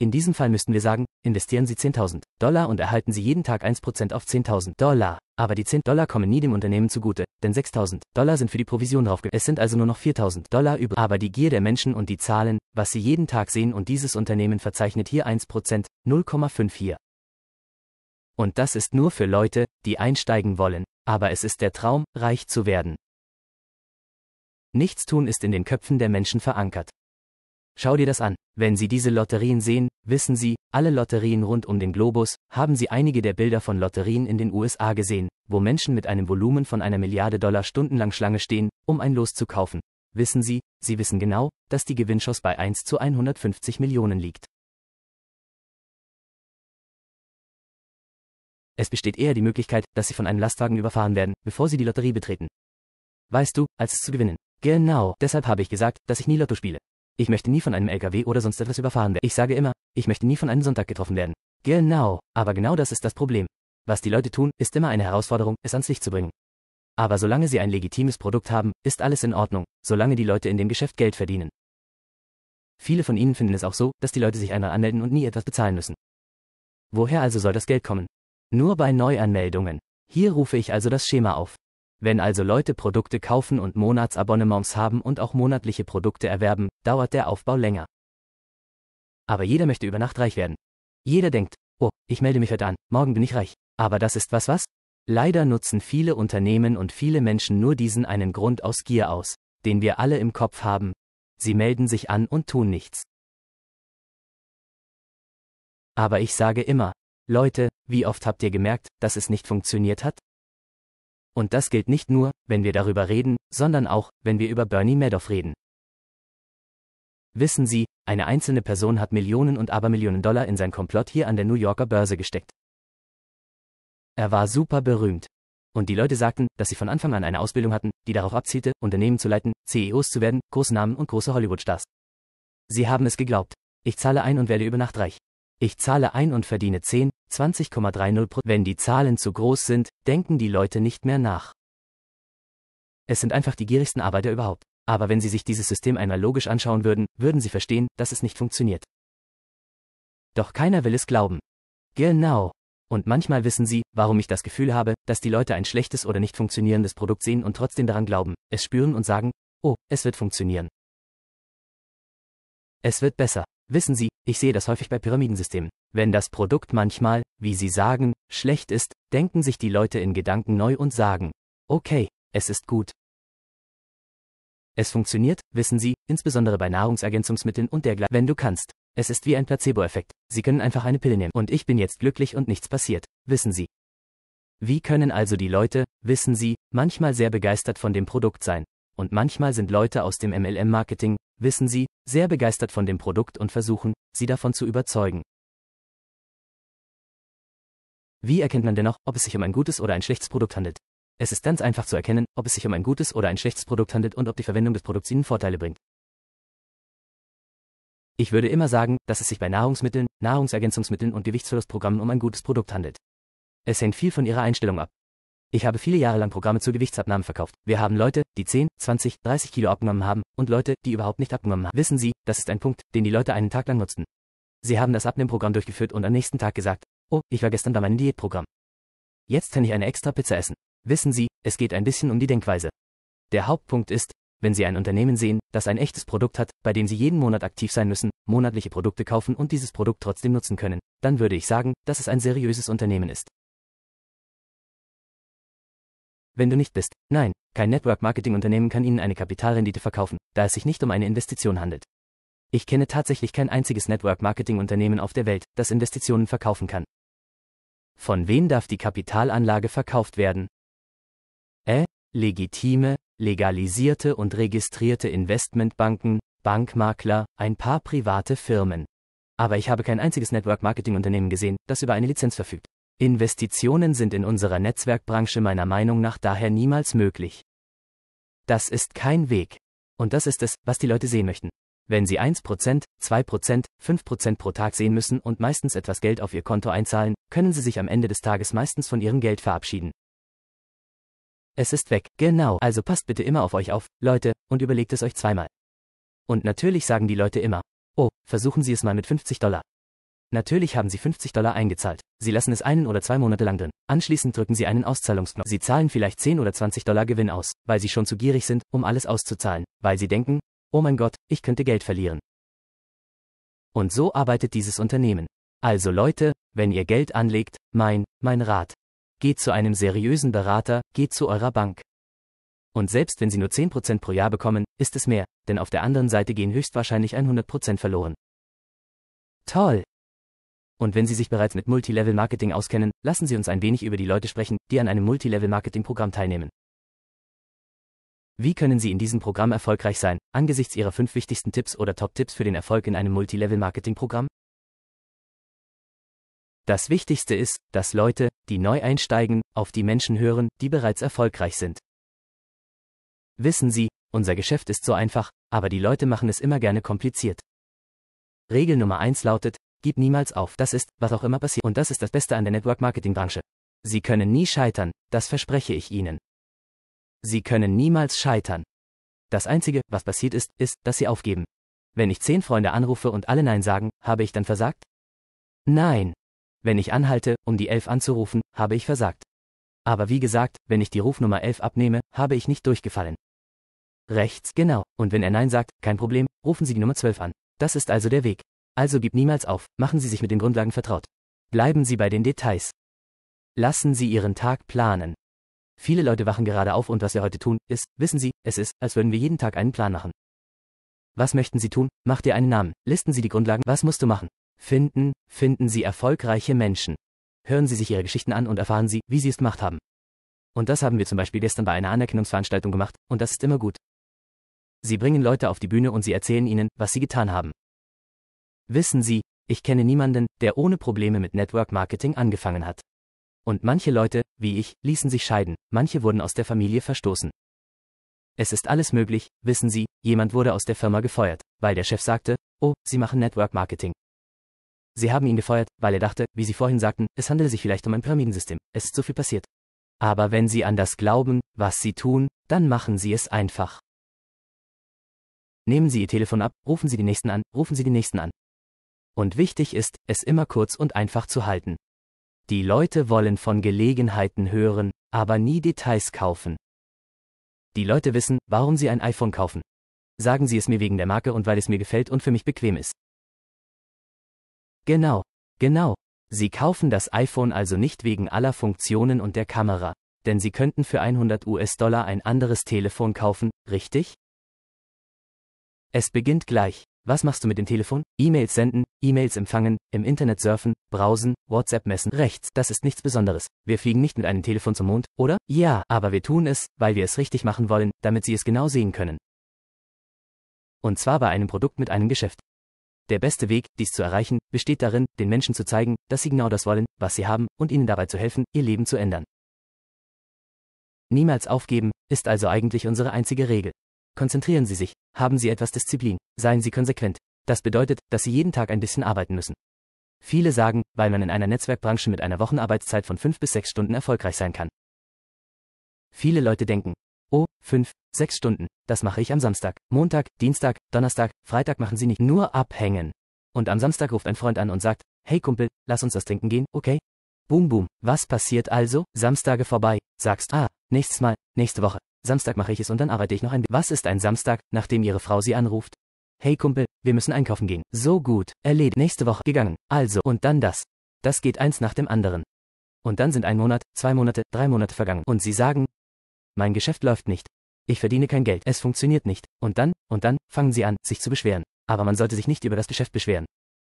In diesem Fall müssten wir sagen, investieren Sie 10.000 Dollar und erhalten Sie jeden Tag 1% auf 10.000 Dollar. Aber die 10 Dollar kommen nie dem Unternehmen zugute, denn 6.000 Dollar sind für die Provision drauf. Es sind also nur noch 4.000 Dollar über. Aber die Gier der Menschen und die Zahlen, was sie jeden Tag sehen und dieses Unternehmen verzeichnet hier 1%, 0,54. Und das ist nur für Leute, die einsteigen wollen, aber es ist der Traum, reich zu werden. Nichtstun ist in den Köpfen der Menschen verankert. Schau dir das an, wenn Sie diese Lotterien sehen, wissen Sie, alle Lotterien rund um den Globus, haben Sie einige der Bilder von Lotterien in den USA gesehen, wo Menschen mit einem Volumen von einer Milliarde Dollar stundenlang Schlange stehen, um ein Los zu kaufen. Wissen Sie, Sie wissen genau, dass die Gewinnchance bei 1 zu 150 Millionen liegt. Es besteht eher die Möglichkeit, dass sie von einem Lastwagen überfahren werden, bevor sie die Lotterie betreten. Weißt du, als es zu gewinnen. Genau, deshalb habe ich gesagt, dass ich nie Lotto spiele. Ich möchte nie von einem LKW oder sonst etwas überfahren werden. Ich sage immer, ich möchte nie von einem Sonntag getroffen werden. Genau, aber genau das ist das Problem. Was die Leute tun, ist immer eine Herausforderung, es ans Licht zu bringen. Aber solange sie ein legitimes Produkt haben, ist alles in Ordnung, solange die Leute in dem Geschäft Geld verdienen. Viele von ihnen finden es auch so, dass die Leute sich einmal anmelden und nie etwas bezahlen müssen. Woher also soll das Geld kommen? Nur bei Neuanmeldungen. Hier rufe ich also das Schema auf. Wenn also Leute Produkte kaufen und Monatsabonnements haben und auch monatliche Produkte erwerben, dauert der Aufbau länger. Aber jeder möchte über Nacht reich werden. Jeder denkt, oh, ich melde mich heute an, morgen bin ich reich. Aber das ist was was? Leider nutzen viele Unternehmen und viele Menschen nur diesen einen Grund aus Gier aus, den wir alle im Kopf haben. Sie melden sich an und tun nichts. Aber ich sage immer, Leute, wie oft habt ihr gemerkt, dass es nicht funktioniert hat? Und das gilt nicht nur, wenn wir darüber reden, sondern auch, wenn wir über Bernie Madoff reden. Wissen Sie, eine einzelne Person hat Millionen und Abermillionen Dollar in sein Komplott hier an der New Yorker Börse gesteckt. Er war super berühmt. Und die Leute sagten, dass sie von Anfang an eine Ausbildung hatten, die darauf abzielte, Unternehmen zu leiten, CEOs zu werden, Großnamen und große Hollywood-Stars. Sie haben es geglaubt. Ich zahle ein und werde über Nacht reich. Ich zahle ein und verdiene 10, 20,30%. Wenn die Zahlen zu groß sind, denken die Leute nicht mehr nach. Es sind einfach die gierigsten Arbeiter überhaupt. Aber wenn sie sich dieses System einmal logisch anschauen würden, würden sie verstehen, dass es nicht funktioniert. Doch keiner will es glauben. Genau. Und manchmal wissen sie, warum ich das Gefühl habe, dass die Leute ein schlechtes oder nicht funktionierendes Produkt sehen und trotzdem daran glauben, es spüren und sagen, oh, es wird funktionieren. Es wird besser. Wissen Sie, ich sehe das häufig bei Pyramidensystemen. Wenn das Produkt manchmal, wie Sie sagen, schlecht ist, denken sich die Leute in Gedanken neu und sagen, okay, es ist gut. Es funktioniert, wissen Sie, insbesondere bei Nahrungsergänzungsmitteln und dergleichen, wenn du kannst. Es ist wie ein Placebo-Effekt. Sie können einfach eine Pille nehmen und ich bin jetzt glücklich und nichts passiert, wissen Sie. Wie können also die Leute, wissen Sie, manchmal sehr begeistert von dem Produkt sein, und manchmal sind Leute aus dem MLM-Marketing, wissen Sie, sehr begeistert von dem Produkt und versuchen, Sie davon zu überzeugen. Wie erkennt man dennoch, ob es sich um ein gutes oder ein schlechtes Produkt handelt? Es ist ganz einfach zu erkennen, ob es sich um ein gutes oder ein schlechtes Produkt handelt und ob die Verwendung des Produkts Ihnen Vorteile bringt. Ich würde immer sagen, dass es sich bei Nahrungsmitteln, Nahrungsergänzungsmitteln und Gewichtsverlustprogrammen um ein gutes Produkt handelt. Es hängt viel von Ihrer Einstellung ab, ich habe viele Jahre lang Programme zur Gewichtsabnahme verkauft. Wir haben Leute, die 10, 20, 30 Kilo abgenommen haben und Leute, die überhaupt nicht abgenommen haben. Wissen Sie, das ist ein Punkt, den die Leute einen Tag lang nutzten. Sie haben das Abnehmprogramm durchgeführt und am nächsten Tag gesagt, oh, ich war gestern bei meinem Diätprogramm. Jetzt kann ich eine extra Pizza essen. Wissen Sie, es geht ein bisschen um die Denkweise. Der Hauptpunkt ist, wenn Sie ein Unternehmen sehen, das ein echtes Produkt hat, bei dem Sie jeden Monat aktiv sein müssen, monatliche Produkte kaufen und dieses Produkt trotzdem nutzen können, dann würde ich sagen, dass es ein seriöses Unternehmen ist wenn du nicht bist. Nein, kein Network-Marketing-Unternehmen kann Ihnen eine Kapitalrendite verkaufen, da es sich nicht um eine Investition handelt. Ich kenne tatsächlich kein einziges Network-Marketing-Unternehmen auf der Welt, das Investitionen verkaufen kann. Von wem darf die Kapitalanlage verkauft werden? Äh, legitime, legalisierte und registrierte Investmentbanken, Bankmakler, ein paar private Firmen. Aber ich habe kein einziges Network-Marketing-Unternehmen gesehen, das über eine Lizenz verfügt. Investitionen sind in unserer Netzwerkbranche meiner Meinung nach daher niemals möglich. Das ist kein Weg. Und das ist es, was die Leute sehen möchten. Wenn sie 1%, 2%, 5% pro Tag sehen müssen und meistens etwas Geld auf ihr Konto einzahlen, können sie sich am Ende des Tages meistens von ihrem Geld verabschieden. Es ist weg, genau, also passt bitte immer auf euch auf, Leute, und überlegt es euch zweimal. Und natürlich sagen die Leute immer, oh, versuchen Sie es mal mit 50 Dollar. Natürlich haben Sie 50 Dollar eingezahlt. Sie lassen es einen oder zwei Monate lang drin. Anschließend drücken Sie einen Auszahlungsknopf. Sie zahlen vielleicht 10 oder 20 Dollar Gewinn aus, weil Sie schon zu gierig sind, um alles auszuzahlen, weil Sie denken, oh mein Gott, ich könnte Geld verlieren. Und so arbeitet dieses Unternehmen. Also Leute, wenn ihr Geld anlegt, mein, mein Rat. Geht zu einem seriösen Berater, geht zu eurer Bank. Und selbst wenn sie nur 10% pro Jahr bekommen, ist es mehr, denn auf der anderen Seite gehen höchstwahrscheinlich 100% verloren. Toll! Und wenn Sie sich bereits mit Multilevel-Marketing auskennen, lassen Sie uns ein wenig über die Leute sprechen, die an einem Multilevel-Marketing-Programm teilnehmen. Wie können Sie in diesem Programm erfolgreich sein, angesichts Ihrer fünf wichtigsten Tipps oder Top-Tipps für den Erfolg in einem Multilevel-Marketing-Programm? Das Wichtigste ist, dass Leute, die neu einsteigen, auf die Menschen hören, die bereits erfolgreich sind. Wissen Sie, unser Geschäft ist so einfach, aber die Leute machen es immer gerne kompliziert. Regel Nummer eins lautet, Gib niemals auf, das ist, was auch immer passiert. Und das ist das Beste an der Network-Marketing-Branche. Sie können nie scheitern, das verspreche ich Ihnen. Sie können niemals scheitern. Das Einzige, was passiert ist, ist, dass Sie aufgeben. Wenn ich zehn Freunde anrufe und alle Nein sagen, habe ich dann versagt? Nein. Wenn ich anhalte, um die elf anzurufen, habe ich versagt. Aber wie gesagt, wenn ich die Rufnummer 11 abnehme, habe ich nicht durchgefallen. Rechts, genau. Und wenn er Nein sagt, kein Problem, rufen Sie die Nummer 12 an. Das ist also der Weg. Also gib niemals auf, machen Sie sich mit den Grundlagen vertraut. Bleiben Sie bei den Details. Lassen Sie Ihren Tag planen. Viele Leute wachen gerade auf und was wir heute tun, ist, wissen Sie, es ist, als würden wir jeden Tag einen Plan machen. Was möchten Sie tun? Mach dir einen Namen, listen Sie die Grundlagen, was musst du machen? Finden, finden Sie erfolgreiche Menschen. Hören Sie sich ihre Geschichten an und erfahren Sie, wie sie es gemacht haben. Und das haben wir zum Beispiel gestern bei einer Anerkennungsveranstaltung gemacht, und das ist immer gut. Sie bringen Leute auf die Bühne und sie erzählen ihnen, was sie getan haben. Wissen Sie, ich kenne niemanden, der ohne Probleme mit Network Marketing angefangen hat. Und manche Leute, wie ich, ließen sich scheiden, manche wurden aus der Familie verstoßen. Es ist alles möglich, wissen Sie, jemand wurde aus der Firma gefeuert, weil der Chef sagte, oh, Sie machen Network Marketing. Sie haben ihn gefeuert, weil er dachte, wie Sie vorhin sagten, es handele sich vielleicht um ein Pyramidensystem, es ist so viel passiert. Aber wenn Sie an das glauben, was Sie tun, dann machen Sie es einfach. Nehmen Sie Ihr Telefon ab, rufen Sie die Nächsten an, rufen Sie die Nächsten an, und wichtig ist, es immer kurz und einfach zu halten. Die Leute wollen von Gelegenheiten hören, aber nie Details kaufen. Die Leute wissen, warum sie ein iPhone kaufen. Sagen sie es mir wegen der Marke und weil es mir gefällt und für mich bequem ist. Genau, genau. Sie kaufen das iPhone also nicht wegen aller Funktionen und der Kamera, denn sie könnten für 100 US-Dollar ein anderes Telefon kaufen, richtig? Es beginnt gleich. Was machst du mit dem Telefon? E-Mails senden, E-Mails empfangen, im Internet surfen, browsen, WhatsApp messen. Rechts, das ist nichts Besonderes. Wir fliegen nicht mit einem Telefon zum Mond, oder? Ja, aber wir tun es, weil wir es richtig machen wollen, damit Sie es genau sehen können. Und zwar bei einem Produkt mit einem Geschäft. Der beste Weg, dies zu erreichen, besteht darin, den Menschen zu zeigen, dass sie genau das wollen, was sie haben, und ihnen dabei zu helfen, ihr Leben zu ändern. Niemals aufgeben, ist also eigentlich unsere einzige Regel. Konzentrieren Sie sich, haben Sie etwas Disziplin, seien Sie konsequent. Das bedeutet, dass Sie jeden Tag ein bisschen arbeiten müssen. Viele sagen, weil man in einer Netzwerkbranche mit einer Wochenarbeitszeit von 5 bis 6 Stunden erfolgreich sein kann. Viele Leute denken, oh, 5, 6 Stunden, das mache ich am Samstag, Montag, Dienstag, Donnerstag, Freitag machen Sie nicht nur abhängen. Und am Samstag ruft ein Freund an und sagt, hey Kumpel, lass uns das trinken gehen, okay? Boom, boom, was passiert also? Samstage vorbei, sagst, ah, nächstes Mal, nächste Woche, Samstag mache ich es und dann arbeite ich noch ein Was ist ein Samstag, nachdem ihre Frau sie anruft? Hey Kumpel, wir müssen einkaufen gehen. So gut, erledigt. Nächste Woche gegangen. Also, und dann das. Das geht eins nach dem anderen. Und dann sind ein Monat, zwei Monate, drei Monate vergangen. Und sie sagen, mein Geschäft läuft nicht. Ich verdiene kein Geld. Es funktioniert nicht. Und dann, und dann, fangen sie an, sich zu beschweren. Aber man sollte sich nicht über das Geschäft beschweren.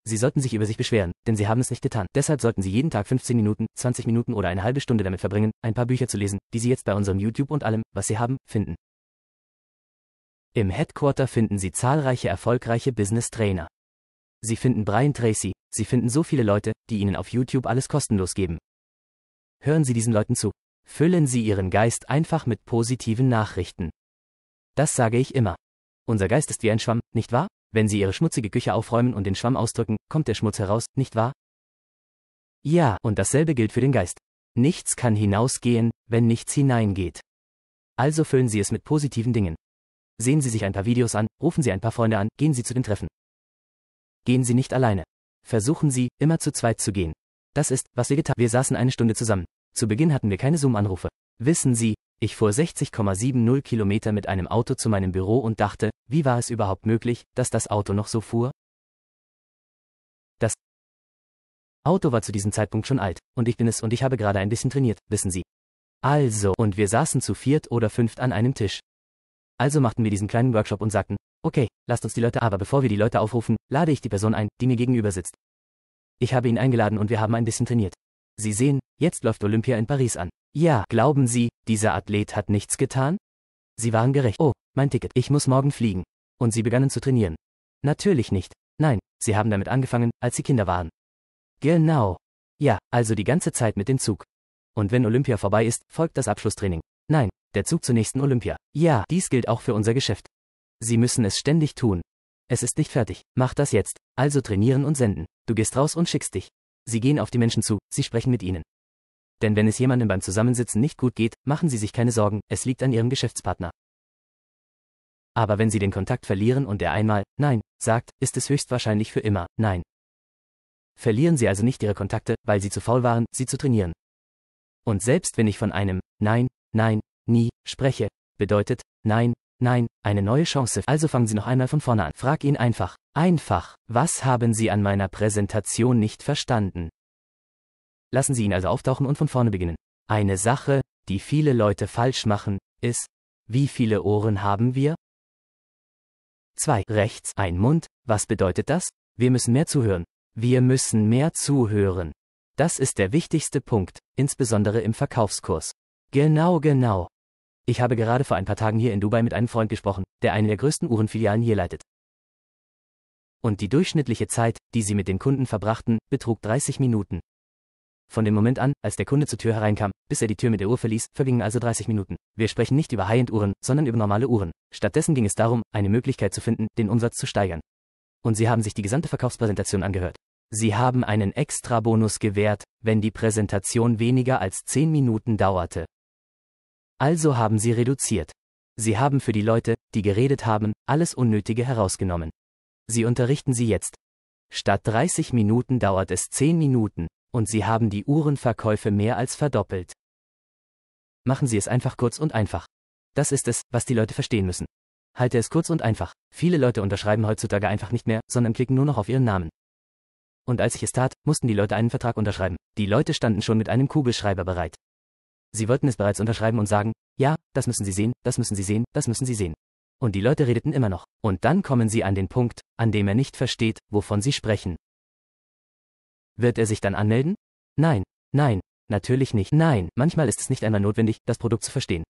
Sie sollten sich über sich beschweren, denn sie haben es nicht getan. Deshalb sollten Sie jeden Tag 15 Minuten, 20 Minuten oder eine halbe Stunde damit verbringen, ein paar Bücher zu lesen, die Sie jetzt bei unserem YouTube und allem, was Sie haben, finden. Im Headquarter finden Sie zahlreiche erfolgreiche Business Trainer. Sie finden Brian Tracy, Sie finden so viele Leute, die Ihnen auf YouTube alles kostenlos geben. Hören Sie diesen Leuten zu. Füllen Sie Ihren Geist einfach mit positiven Nachrichten. Das sage ich immer. Unser Geist ist wie ein Schwamm, nicht wahr? Wenn Sie Ihre schmutzige Küche aufräumen und den Schwamm ausdrücken, kommt der Schmutz heraus, nicht wahr? Ja, und dasselbe gilt für den Geist. Nichts kann hinausgehen, wenn nichts hineingeht. Also füllen Sie es mit positiven Dingen. Sehen Sie sich ein paar Videos an, rufen Sie ein paar Freunde an, gehen Sie zu den Treffen. Gehen Sie nicht alleine. Versuchen Sie, immer zu zweit zu gehen. Das ist, was wir getan haben. Wir saßen eine Stunde zusammen. Zu Beginn hatten wir keine Zoom-Anrufe. Wissen Sie, ich fuhr 60,70 Kilometer mit einem Auto zu meinem Büro und dachte, wie war es überhaupt möglich, dass das Auto noch so fuhr? Das Auto war zu diesem Zeitpunkt schon alt, und ich bin es und ich habe gerade ein bisschen trainiert, wissen Sie. Also, und wir saßen zu viert oder fünft an einem Tisch. Also machten wir diesen kleinen Workshop und sagten, okay, lasst uns die Leute aber bevor wir die Leute aufrufen, lade ich die Person ein, die mir gegenüber sitzt. Ich habe ihn eingeladen und wir haben ein bisschen trainiert. Sie sehen, jetzt läuft Olympia in Paris an. Ja, glauben Sie, dieser Athlet hat nichts getan? Sie waren gerecht. Oh, mein Ticket, ich muss morgen fliegen. Und Sie begannen zu trainieren. Natürlich nicht. Nein, Sie haben damit angefangen, als Sie Kinder waren. Genau. Ja, also die ganze Zeit mit dem Zug. Und wenn Olympia vorbei ist, folgt das Abschlusstraining. Nein, der Zug zur nächsten Olympia. Ja, dies gilt auch für unser Geschäft. Sie müssen es ständig tun. Es ist nicht fertig. Mach das jetzt. Also trainieren und senden. Du gehst raus und schickst dich. Sie gehen auf die Menschen zu, sie sprechen mit ihnen. Denn wenn es jemandem beim Zusammensitzen nicht gut geht, machen Sie sich keine Sorgen, es liegt an Ihrem Geschäftspartner. Aber wenn Sie den Kontakt verlieren und er einmal Nein sagt, ist es höchstwahrscheinlich für immer Nein. Verlieren Sie also nicht Ihre Kontakte, weil Sie zu faul waren, sie zu trainieren. Und selbst wenn ich von einem Nein, Nein, nie spreche, bedeutet Nein Nein, eine neue Chance. Also fangen Sie noch einmal von vorne an. Frag ihn einfach. Einfach. Was haben Sie an meiner Präsentation nicht verstanden? Lassen Sie ihn also auftauchen und von vorne beginnen. Eine Sache, die viele Leute falsch machen, ist, wie viele Ohren haben wir? 2. Rechts, ein Mund, was bedeutet das? Wir müssen mehr zuhören. Wir müssen mehr zuhören. Das ist der wichtigste Punkt, insbesondere im Verkaufskurs. Genau, genau. Ich habe gerade vor ein paar Tagen hier in Dubai mit einem Freund gesprochen, der eine der größten Uhrenfilialen hier leitet. Und die durchschnittliche Zeit, die sie mit den Kunden verbrachten, betrug 30 Minuten. Von dem Moment an, als der Kunde zur Tür hereinkam, bis er die Tür mit der Uhr verließ, vergingen also 30 Minuten. Wir sprechen nicht über High-End-Uhren, sondern über normale Uhren. Stattdessen ging es darum, eine Möglichkeit zu finden, den Umsatz zu steigern. Und sie haben sich die gesamte Verkaufspräsentation angehört. Sie haben einen Extrabonus gewährt, wenn die Präsentation weniger als 10 Minuten dauerte. Also haben sie reduziert. Sie haben für die Leute, die geredet haben, alles Unnötige herausgenommen. Sie unterrichten sie jetzt. Statt 30 Minuten dauert es 10 Minuten, und sie haben die Uhrenverkäufe mehr als verdoppelt. Machen Sie es einfach kurz und einfach. Das ist es, was die Leute verstehen müssen. Halte es kurz und einfach. Viele Leute unterschreiben heutzutage einfach nicht mehr, sondern klicken nur noch auf ihren Namen. Und als ich es tat, mussten die Leute einen Vertrag unterschreiben. Die Leute standen schon mit einem Kugelschreiber bereit. Sie wollten es bereits unterschreiben und sagen, ja, das müssen Sie sehen, das müssen Sie sehen, das müssen Sie sehen. Und die Leute redeten immer noch. Und dann kommen sie an den Punkt, an dem er nicht versteht, wovon sie sprechen. Wird er sich dann anmelden? Nein, nein, natürlich nicht. Nein, manchmal ist es nicht einmal notwendig, das Produkt zu verstehen.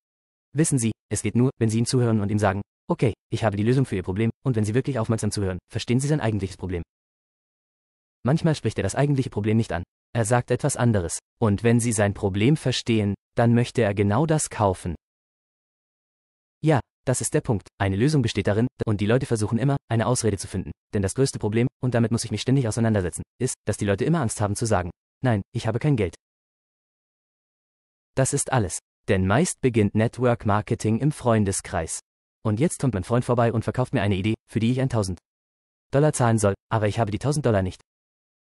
Wissen Sie, es geht nur, wenn Sie ihm zuhören und ihm sagen, okay, ich habe die Lösung für Ihr Problem, und wenn Sie wirklich aufmerksam zuhören, verstehen Sie sein eigentliches Problem. Manchmal spricht er das eigentliche Problem nicht an, er sagt etwas anderes, und wenn Sie sein Problem verstehen, dann möchte er genau das kaufen. Ja, das ist der Punkt. Eine Lösung besteht darin, und die Leute versuchen immer, eine Ausrede zu finden. Denn das größte Problem, und damit muss ich mich ständig auseinandersetzen, ist, dass die Leute immer Angst haben zu sagen, nein, ich habe kein Geld. Das ist alles. Denn meist beginnt Network Marketing im Freundeskreis. Und jetzt kommt mein Freund vorbei und verkauft mir eine Idee, für die ich 1000 Dollar zahlen soll, aber ich habe die 1000 Dollar nicht.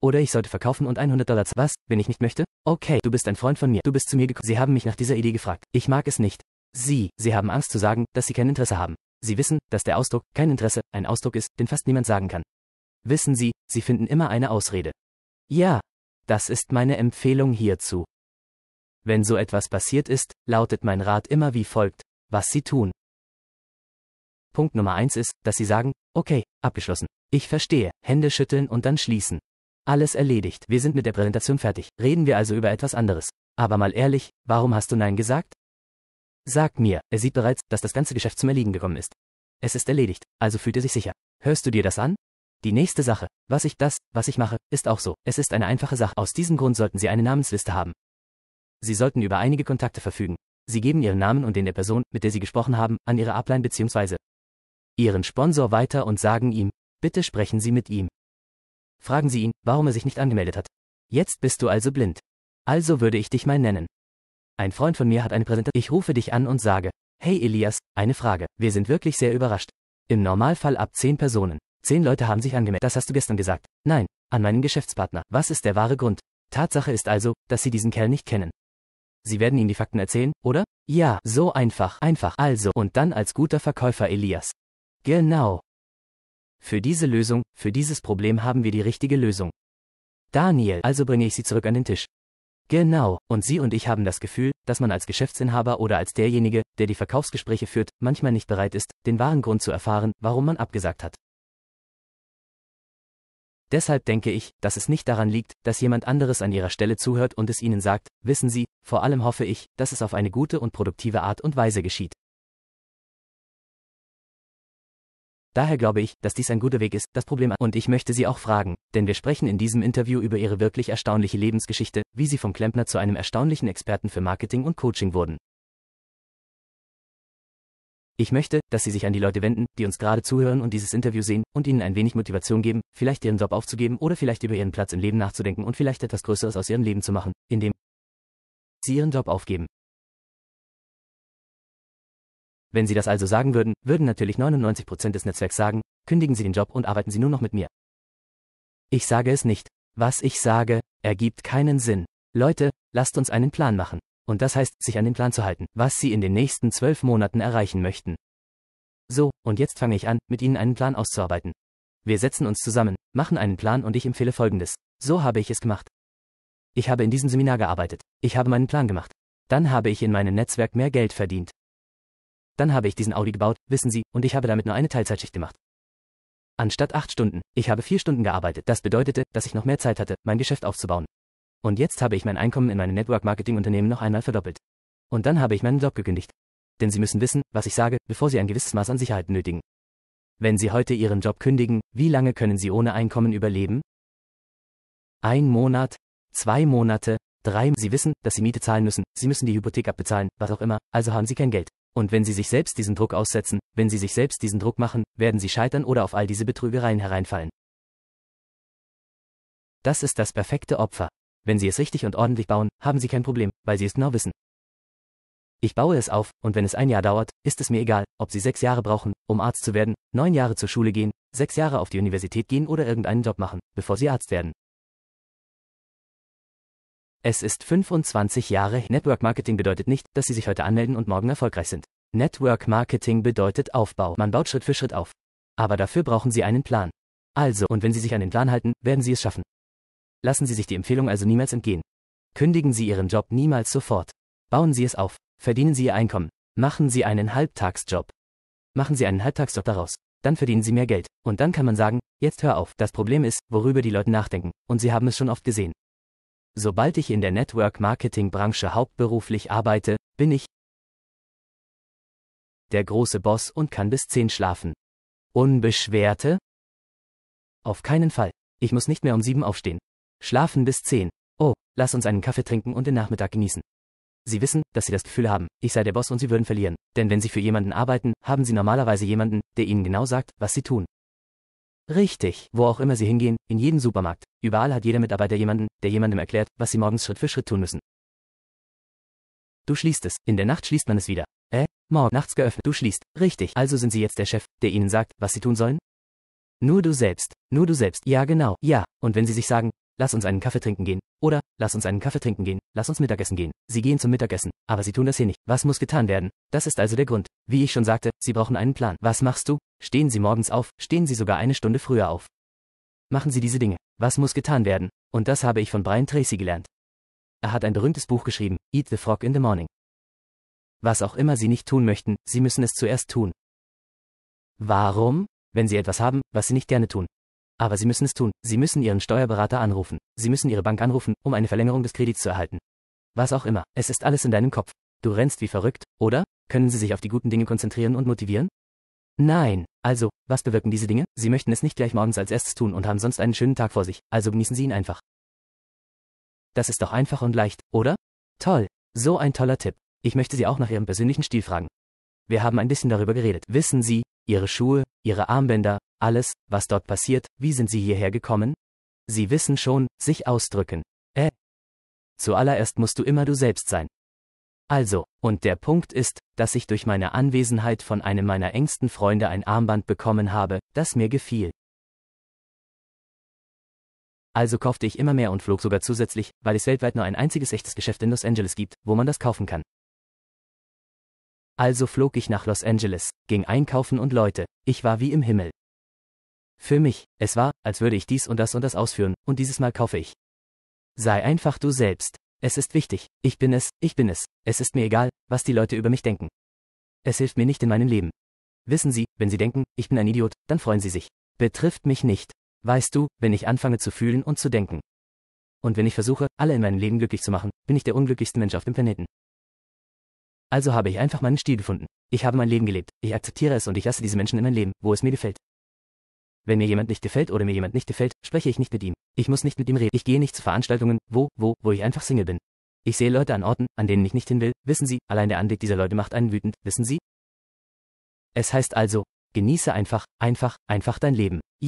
Oder ich sollte verkaufen und 100 Dollar. Was, wenn ich nicht möchte? Okay, du bist ein Freund von mir. Du bist zu mir gekommen. Sie haben mich nach dieser Idee gefragt. Ich mag es nicht. Sie, sie haben Angst zu sagen, dass sie kein Interesse haben. Sie wissen, dass der Ausdruck kein Interesse ein Ausdruck ist, den fast niemand sagen kann. Wissen Sie, Sie finden immer eine Ausrede. Ja, das ist meine Empfehlung hierzu. Wenn so etwas passiert ist, lautet mein Rat immer wie folgt, was Sie tun. Punkt Nummer 1 ist, dass Sie sagen, okay, abgeschlossen. Ich verstehe, Hände schütteln und dann schließen. Alles erledigt. Wir sind mit der Präsentation fertig. Reden wir also über etwas anderes. Aber mal ehrlich, warum hast du Nein gesagt? Sag mir, er sieht bereits, dass das ganze Geschäft zum Erliegen gekommen ist. Es ist erledigt, also fühlt er sich sicher. Hörst du dir das an? Die nächste Sache, was ich das, was ich mache, ist auch so. Es ist eine einfache Sache. Aus diesem Grund sollten Sie eine Namensliste haben. Sie sollten über einige Kontakte verfügen. Sie geben Ihren Namen und den der Person, mit der Sie gesprochen haben, an Ihre Ablein bzw. Ihren Sponsor weiter und sagen ihm, bitte sprechen Sie mit ihm. Fragen Sie ihn, warum er sich nicht angemeldet hat. Jetzt bist du also blind. Also würde ich dich mal nennen. Ein Freund von mir hat eine Präsentation. Ich rufe dich an und sage, hey Elias, eine Frage. Wir sind wirklich sehr überrascht. Im Normalfall ab 10 Personen. 10 Leute haben sich angemeldet. Das hast du gestern gesagt. Nein, an meinen Geschäftspartner. Was ist der wahre Grund? Tatsache ist also, dass sie diesen Kerl nicht kennen. Sie werden ihm die Fakten erzählen, oder? Ja, so einfach, einfach, also, und dann als guter Verkäufer Elias. Genau. Für diese Lösung, für dieses Problem haben wir die richtige Lösung. Daniel, also bringe ich Sie zurück an den Tisch. Genau, und Sie und ich haben das Gefühl, dass man als Geschäftsinhaber oder als derjenige, der die Verkaufsgespräche führt, manchmal nicht bereit ist, den wahren Grund zu erfahren, warum man abgesagt hat. Deshalb denke ich, dass es nicht daran liegt, dass jemand anderes an Ihrer Stelle zuhört und es Ihnen sagt, wissen Sie, vor allem hoffe ich, dass es auf eine gute und produktive Art und Weise geschieht. Daher glaube ich, dass dies ein guter Weg ist, das Problem an und ich möchte Sie auch fragen, denn wir sprechen in diesem Interview über Ihre wirklich erstaunliche Lebensgeschichte, wie Sie vom Klempner zu einem erstaunlichen Experten für Marketing und Coaching wurden. Ich möchte, dass Sie sich an die Leute wenden, die uns gerade zuhören und dieses Interview sehen und ihnen ein wenig Motivation geben, vielleicht ihren Job aufzugeben oder vielleicht über ihren Platz im Leben nachzudenken und vielleicht etwas Größeres aus ihrem Leben zu machen, indem sie ihren Job aufgeben. Wenn Sie das also sagen würden, würden natürlich 99% des Netzwerks sagen, kündigen Sie den Job und arbeiten Sie nur noch mit mir. Ich sage es nicht. Was ich sage, ergibt keinen Sinn. Leute, lasst uns einen Plan machen. Und das heißt, sich an den Plan zu halten, was Sie in den nächsten zwölf Monaten erreichen möchten. So, und jetzt fange ich an, mit Ihnen einen Plan auszuarbeiten. Wir setzen uns zusammen, machen einen Plan und ich empfehle Folgendes. So habe ich es gemacht. Ich habe in diesem Seminar gearbeitet. Ich habe meinen Plan gemacht. Dann habe ich in meinem Netzwerk mehr Geld verdient. Dann habe ich diesen Audi gebaut, wissen Sie, und ich habe damit nur eine Teilzeitschicht gemacht. Anstatt acht Stunden, ich habe vier Stunden gearbeitet. Das bedeutete, dass ich noch mehr Zeit hatte, mein Geschäft aufzubauen. Und jetzt habe ich mein Einkommen in meinem Network-Marketing-Unternehmen noch einmal verdoppelt. Und dann habe ich meinen Job gekündigt. Denn Sie müssen wissen, was ich sage, bevor Sie ein gewisses Maß an Sicherheit nötigen. Wenn Sie heute Ihren Job kündigen, wie lange können Sie ohne Einkommen überleben? Ein Monat, zwei Monate, drei. Sie wissen, dass Sie Miete zahlen müssen, Sie müssen die Hypothek abbezahlen, was auch immer, also haben Sie kein Geld. Und wenn sie sich selbst diesen Druck aussetzen, wenn sie sich selbst diesen Druck machen, werden sie scheitern oder auf all diese Betrügereien hereinfallen. Das ist das perfekte Opfer. Wenn sie es richtig und ordentlich bauen, haben sie kein Problem, weil sie es genau wissen. Ich baue es auf, und wenn es ein Jahr dauert, ist es mir egal, ob sie sechs Jahre brauchen, um Arzt zu werden, neun Jahre zur Schule gehen, sechs Jahre auf die Universität gehen oder irgendeinen Job machen, bevor sie Arzt werden. Es ist 25 Jahre. Network Marketing bedeutet nicht, dass Sie sich heute anmelden und morgen erfolgreich sind. Network Marketing bedeutet Aufbau. Man baut Schritt für Schritt auf. Aber dafür brauchen Sie einen Plan. Also, und wenn Sie sich an den Plan halten, werden Sie es schaffen. Lassen Sie sich die Empfehlung also niemals entgehen. Kündigen Sie Ihren Job niemals sofort. Bauen Sie es auf. Verdienen Sie Ihr Einkommen. Machen Sie einen Halbtagsjob. Machen Sie einen Halbtagsjob daraus. Dann verdienen Sie mehr Geld. Und dann kann man sagen, jetzt hör auf. Das Problem ist, worüber die Leute nachdenken. Und Sie haben es schon oft gesehen. Sobald ich in der Network-Marketing-Branche hauptberuflich arbeite, bin ich der große Boss und kann bis 10 schlafen. Unbeschwerte? Auf keinen Fall. Ich muss nicht mehr um 7 aufstehen. Schlafen bis 10. Oh, lass uns einen Kaffee trinken und den Nachmittag genießen. Sie wissen, dass Sie das Gefühl haben, ich sei der Boss und Sie würden verlieren. Denn wenn Sie für jemanden arbeiten, haben Sie normalerweise jemanden, der Ihnen genau sagt, was Sie tun. Richtig, wo auch immer Sie hingehen, in jedem Supermarkt. Überall hat jeder Mitarbeiter jemanden, der jemandem erklärt, was sie morgens Schritt für Schritt tun müssen. Du schließt es, in der Nacht schließt man es wieder. Äh, morgen nachts geöffnet, du schließt, richtig, also sind sie jetzt der Chef, der ihnen sagt, was sie tun sollen? Nur du selbst, nur du selbst, ja genau, ja, und wenn sie sich sagen, lass uns einen Kaffee trinken gehen, oder, lass uns einen Kaffee trinken gehen, lass uns Mittagessen gehen, sie gehen zum Mittagessen, aber sie tun das hier nicht, was muss getan werden? Das ist also der Grund, wie ich schon sagte, sie brauchen einen Plan, was machst du? Stehen sie morgens auf, stehen sie sogar eine Stunde früher auf. Machen sie diese Dinge, was muss getan werden? Und das habe ich von Brian Tracy gelernt. Er hat ein berühmtes Buch geschrieben, Eat the Frog in the Morning. Was auch immer Sie nicht tun möchten, Sie müssen es zuerst tun. Warum? Wenn Sie etwas haben, was Sie nicht gerne tun. Aber Sie müssen es tun, Sie müssen Ihren Steuerberater anrufen, Sie müssen Ihre Bank anrufen, um eine Verlängerung des Kredits zu erhalten. Was auch immer, es ist alles in deinem Kopf. Du rennst wie verrückt, oder? Können Sie sich auf die guten Dinge konzentrieren und motivieren? Nein. Also, was bewirken diese Dinge? Sie möchten es nicht gleich morgens als erstes tun und haben sonst einen schönen Tag vor sich, also genießen Sie ihn einfach. Das ist doch einfach und leicht, oder? Toll. So ein toller Tipp. Ich möchte Sie auch nach Ihrem persönlichen Stil fragen. Wir haben ein bisschen darüber geredet. Wissen Sie, Ihre Schuhe, Ihre Armbänder, alles, was dort passiert, wie sind Sie hierher gekommen? Sie wissen schon, sich ausdrücken. Äh. Zuallererst musst du immer du selbst sein. Also, und der Punkt ist, dass ich durch meine Anwesenheit von einem meiner engsten Freunde ein Armband bekommen habe, das mir gefiel. Also kaufte ich immer mehr und flog sogar zusätzlich, weil es weltweit nur ein einziges echtes Geschäft in Los Angeles gibt, wo man das kaufen kann. Also flog ich nach Los Angeles, ging einkaufen und Leute, ich war wie im Himmel. Für mich, es war, als würde ich dies und das und das ausführen, und dieses Mal kaufe ich. Sei einfach du selbst. Es ist wichtig, ich bin es, ich bin es, es ist mir egal, was die Leute über mich denken. Es hilft mir nicht in meinem Leben. Wissen Sie, wenn Sie denken, ich bin ein Idiot, dann freuen Sie sich. Betrifft mich nicht. Weißt du, wenn ich anfange zu fühlen und zu denken. Und wenn ich versuche, alle in meinem Leben glücklich zu machen, bin ich der unglücklichste Mensch auf dem Planeten. Also habe ich einfach meinen Stil gefunden. Ich habe mein Leben gelebt, ich akzeptiere es und ich lasse diese Menschen in mein Leben, wo es mir gefällt. Wenn mir jemand nicht gefällt oder mir jemand nicht gefällt, spreche ich nicht mit ihm. Ich muss nicht mit ihm reden. Ich gehe nicht zu Veranstaltungen, wo, wo, wo ich einfach Single bin. Ich sehe Leute an Orten, an denen ich nicht hin will. Wissen Sie, allein der Anblick dieser Leute macht einen wütend. Wissen Sie? Es heißt also, genieße einfach, einfach, einfach dein Leben.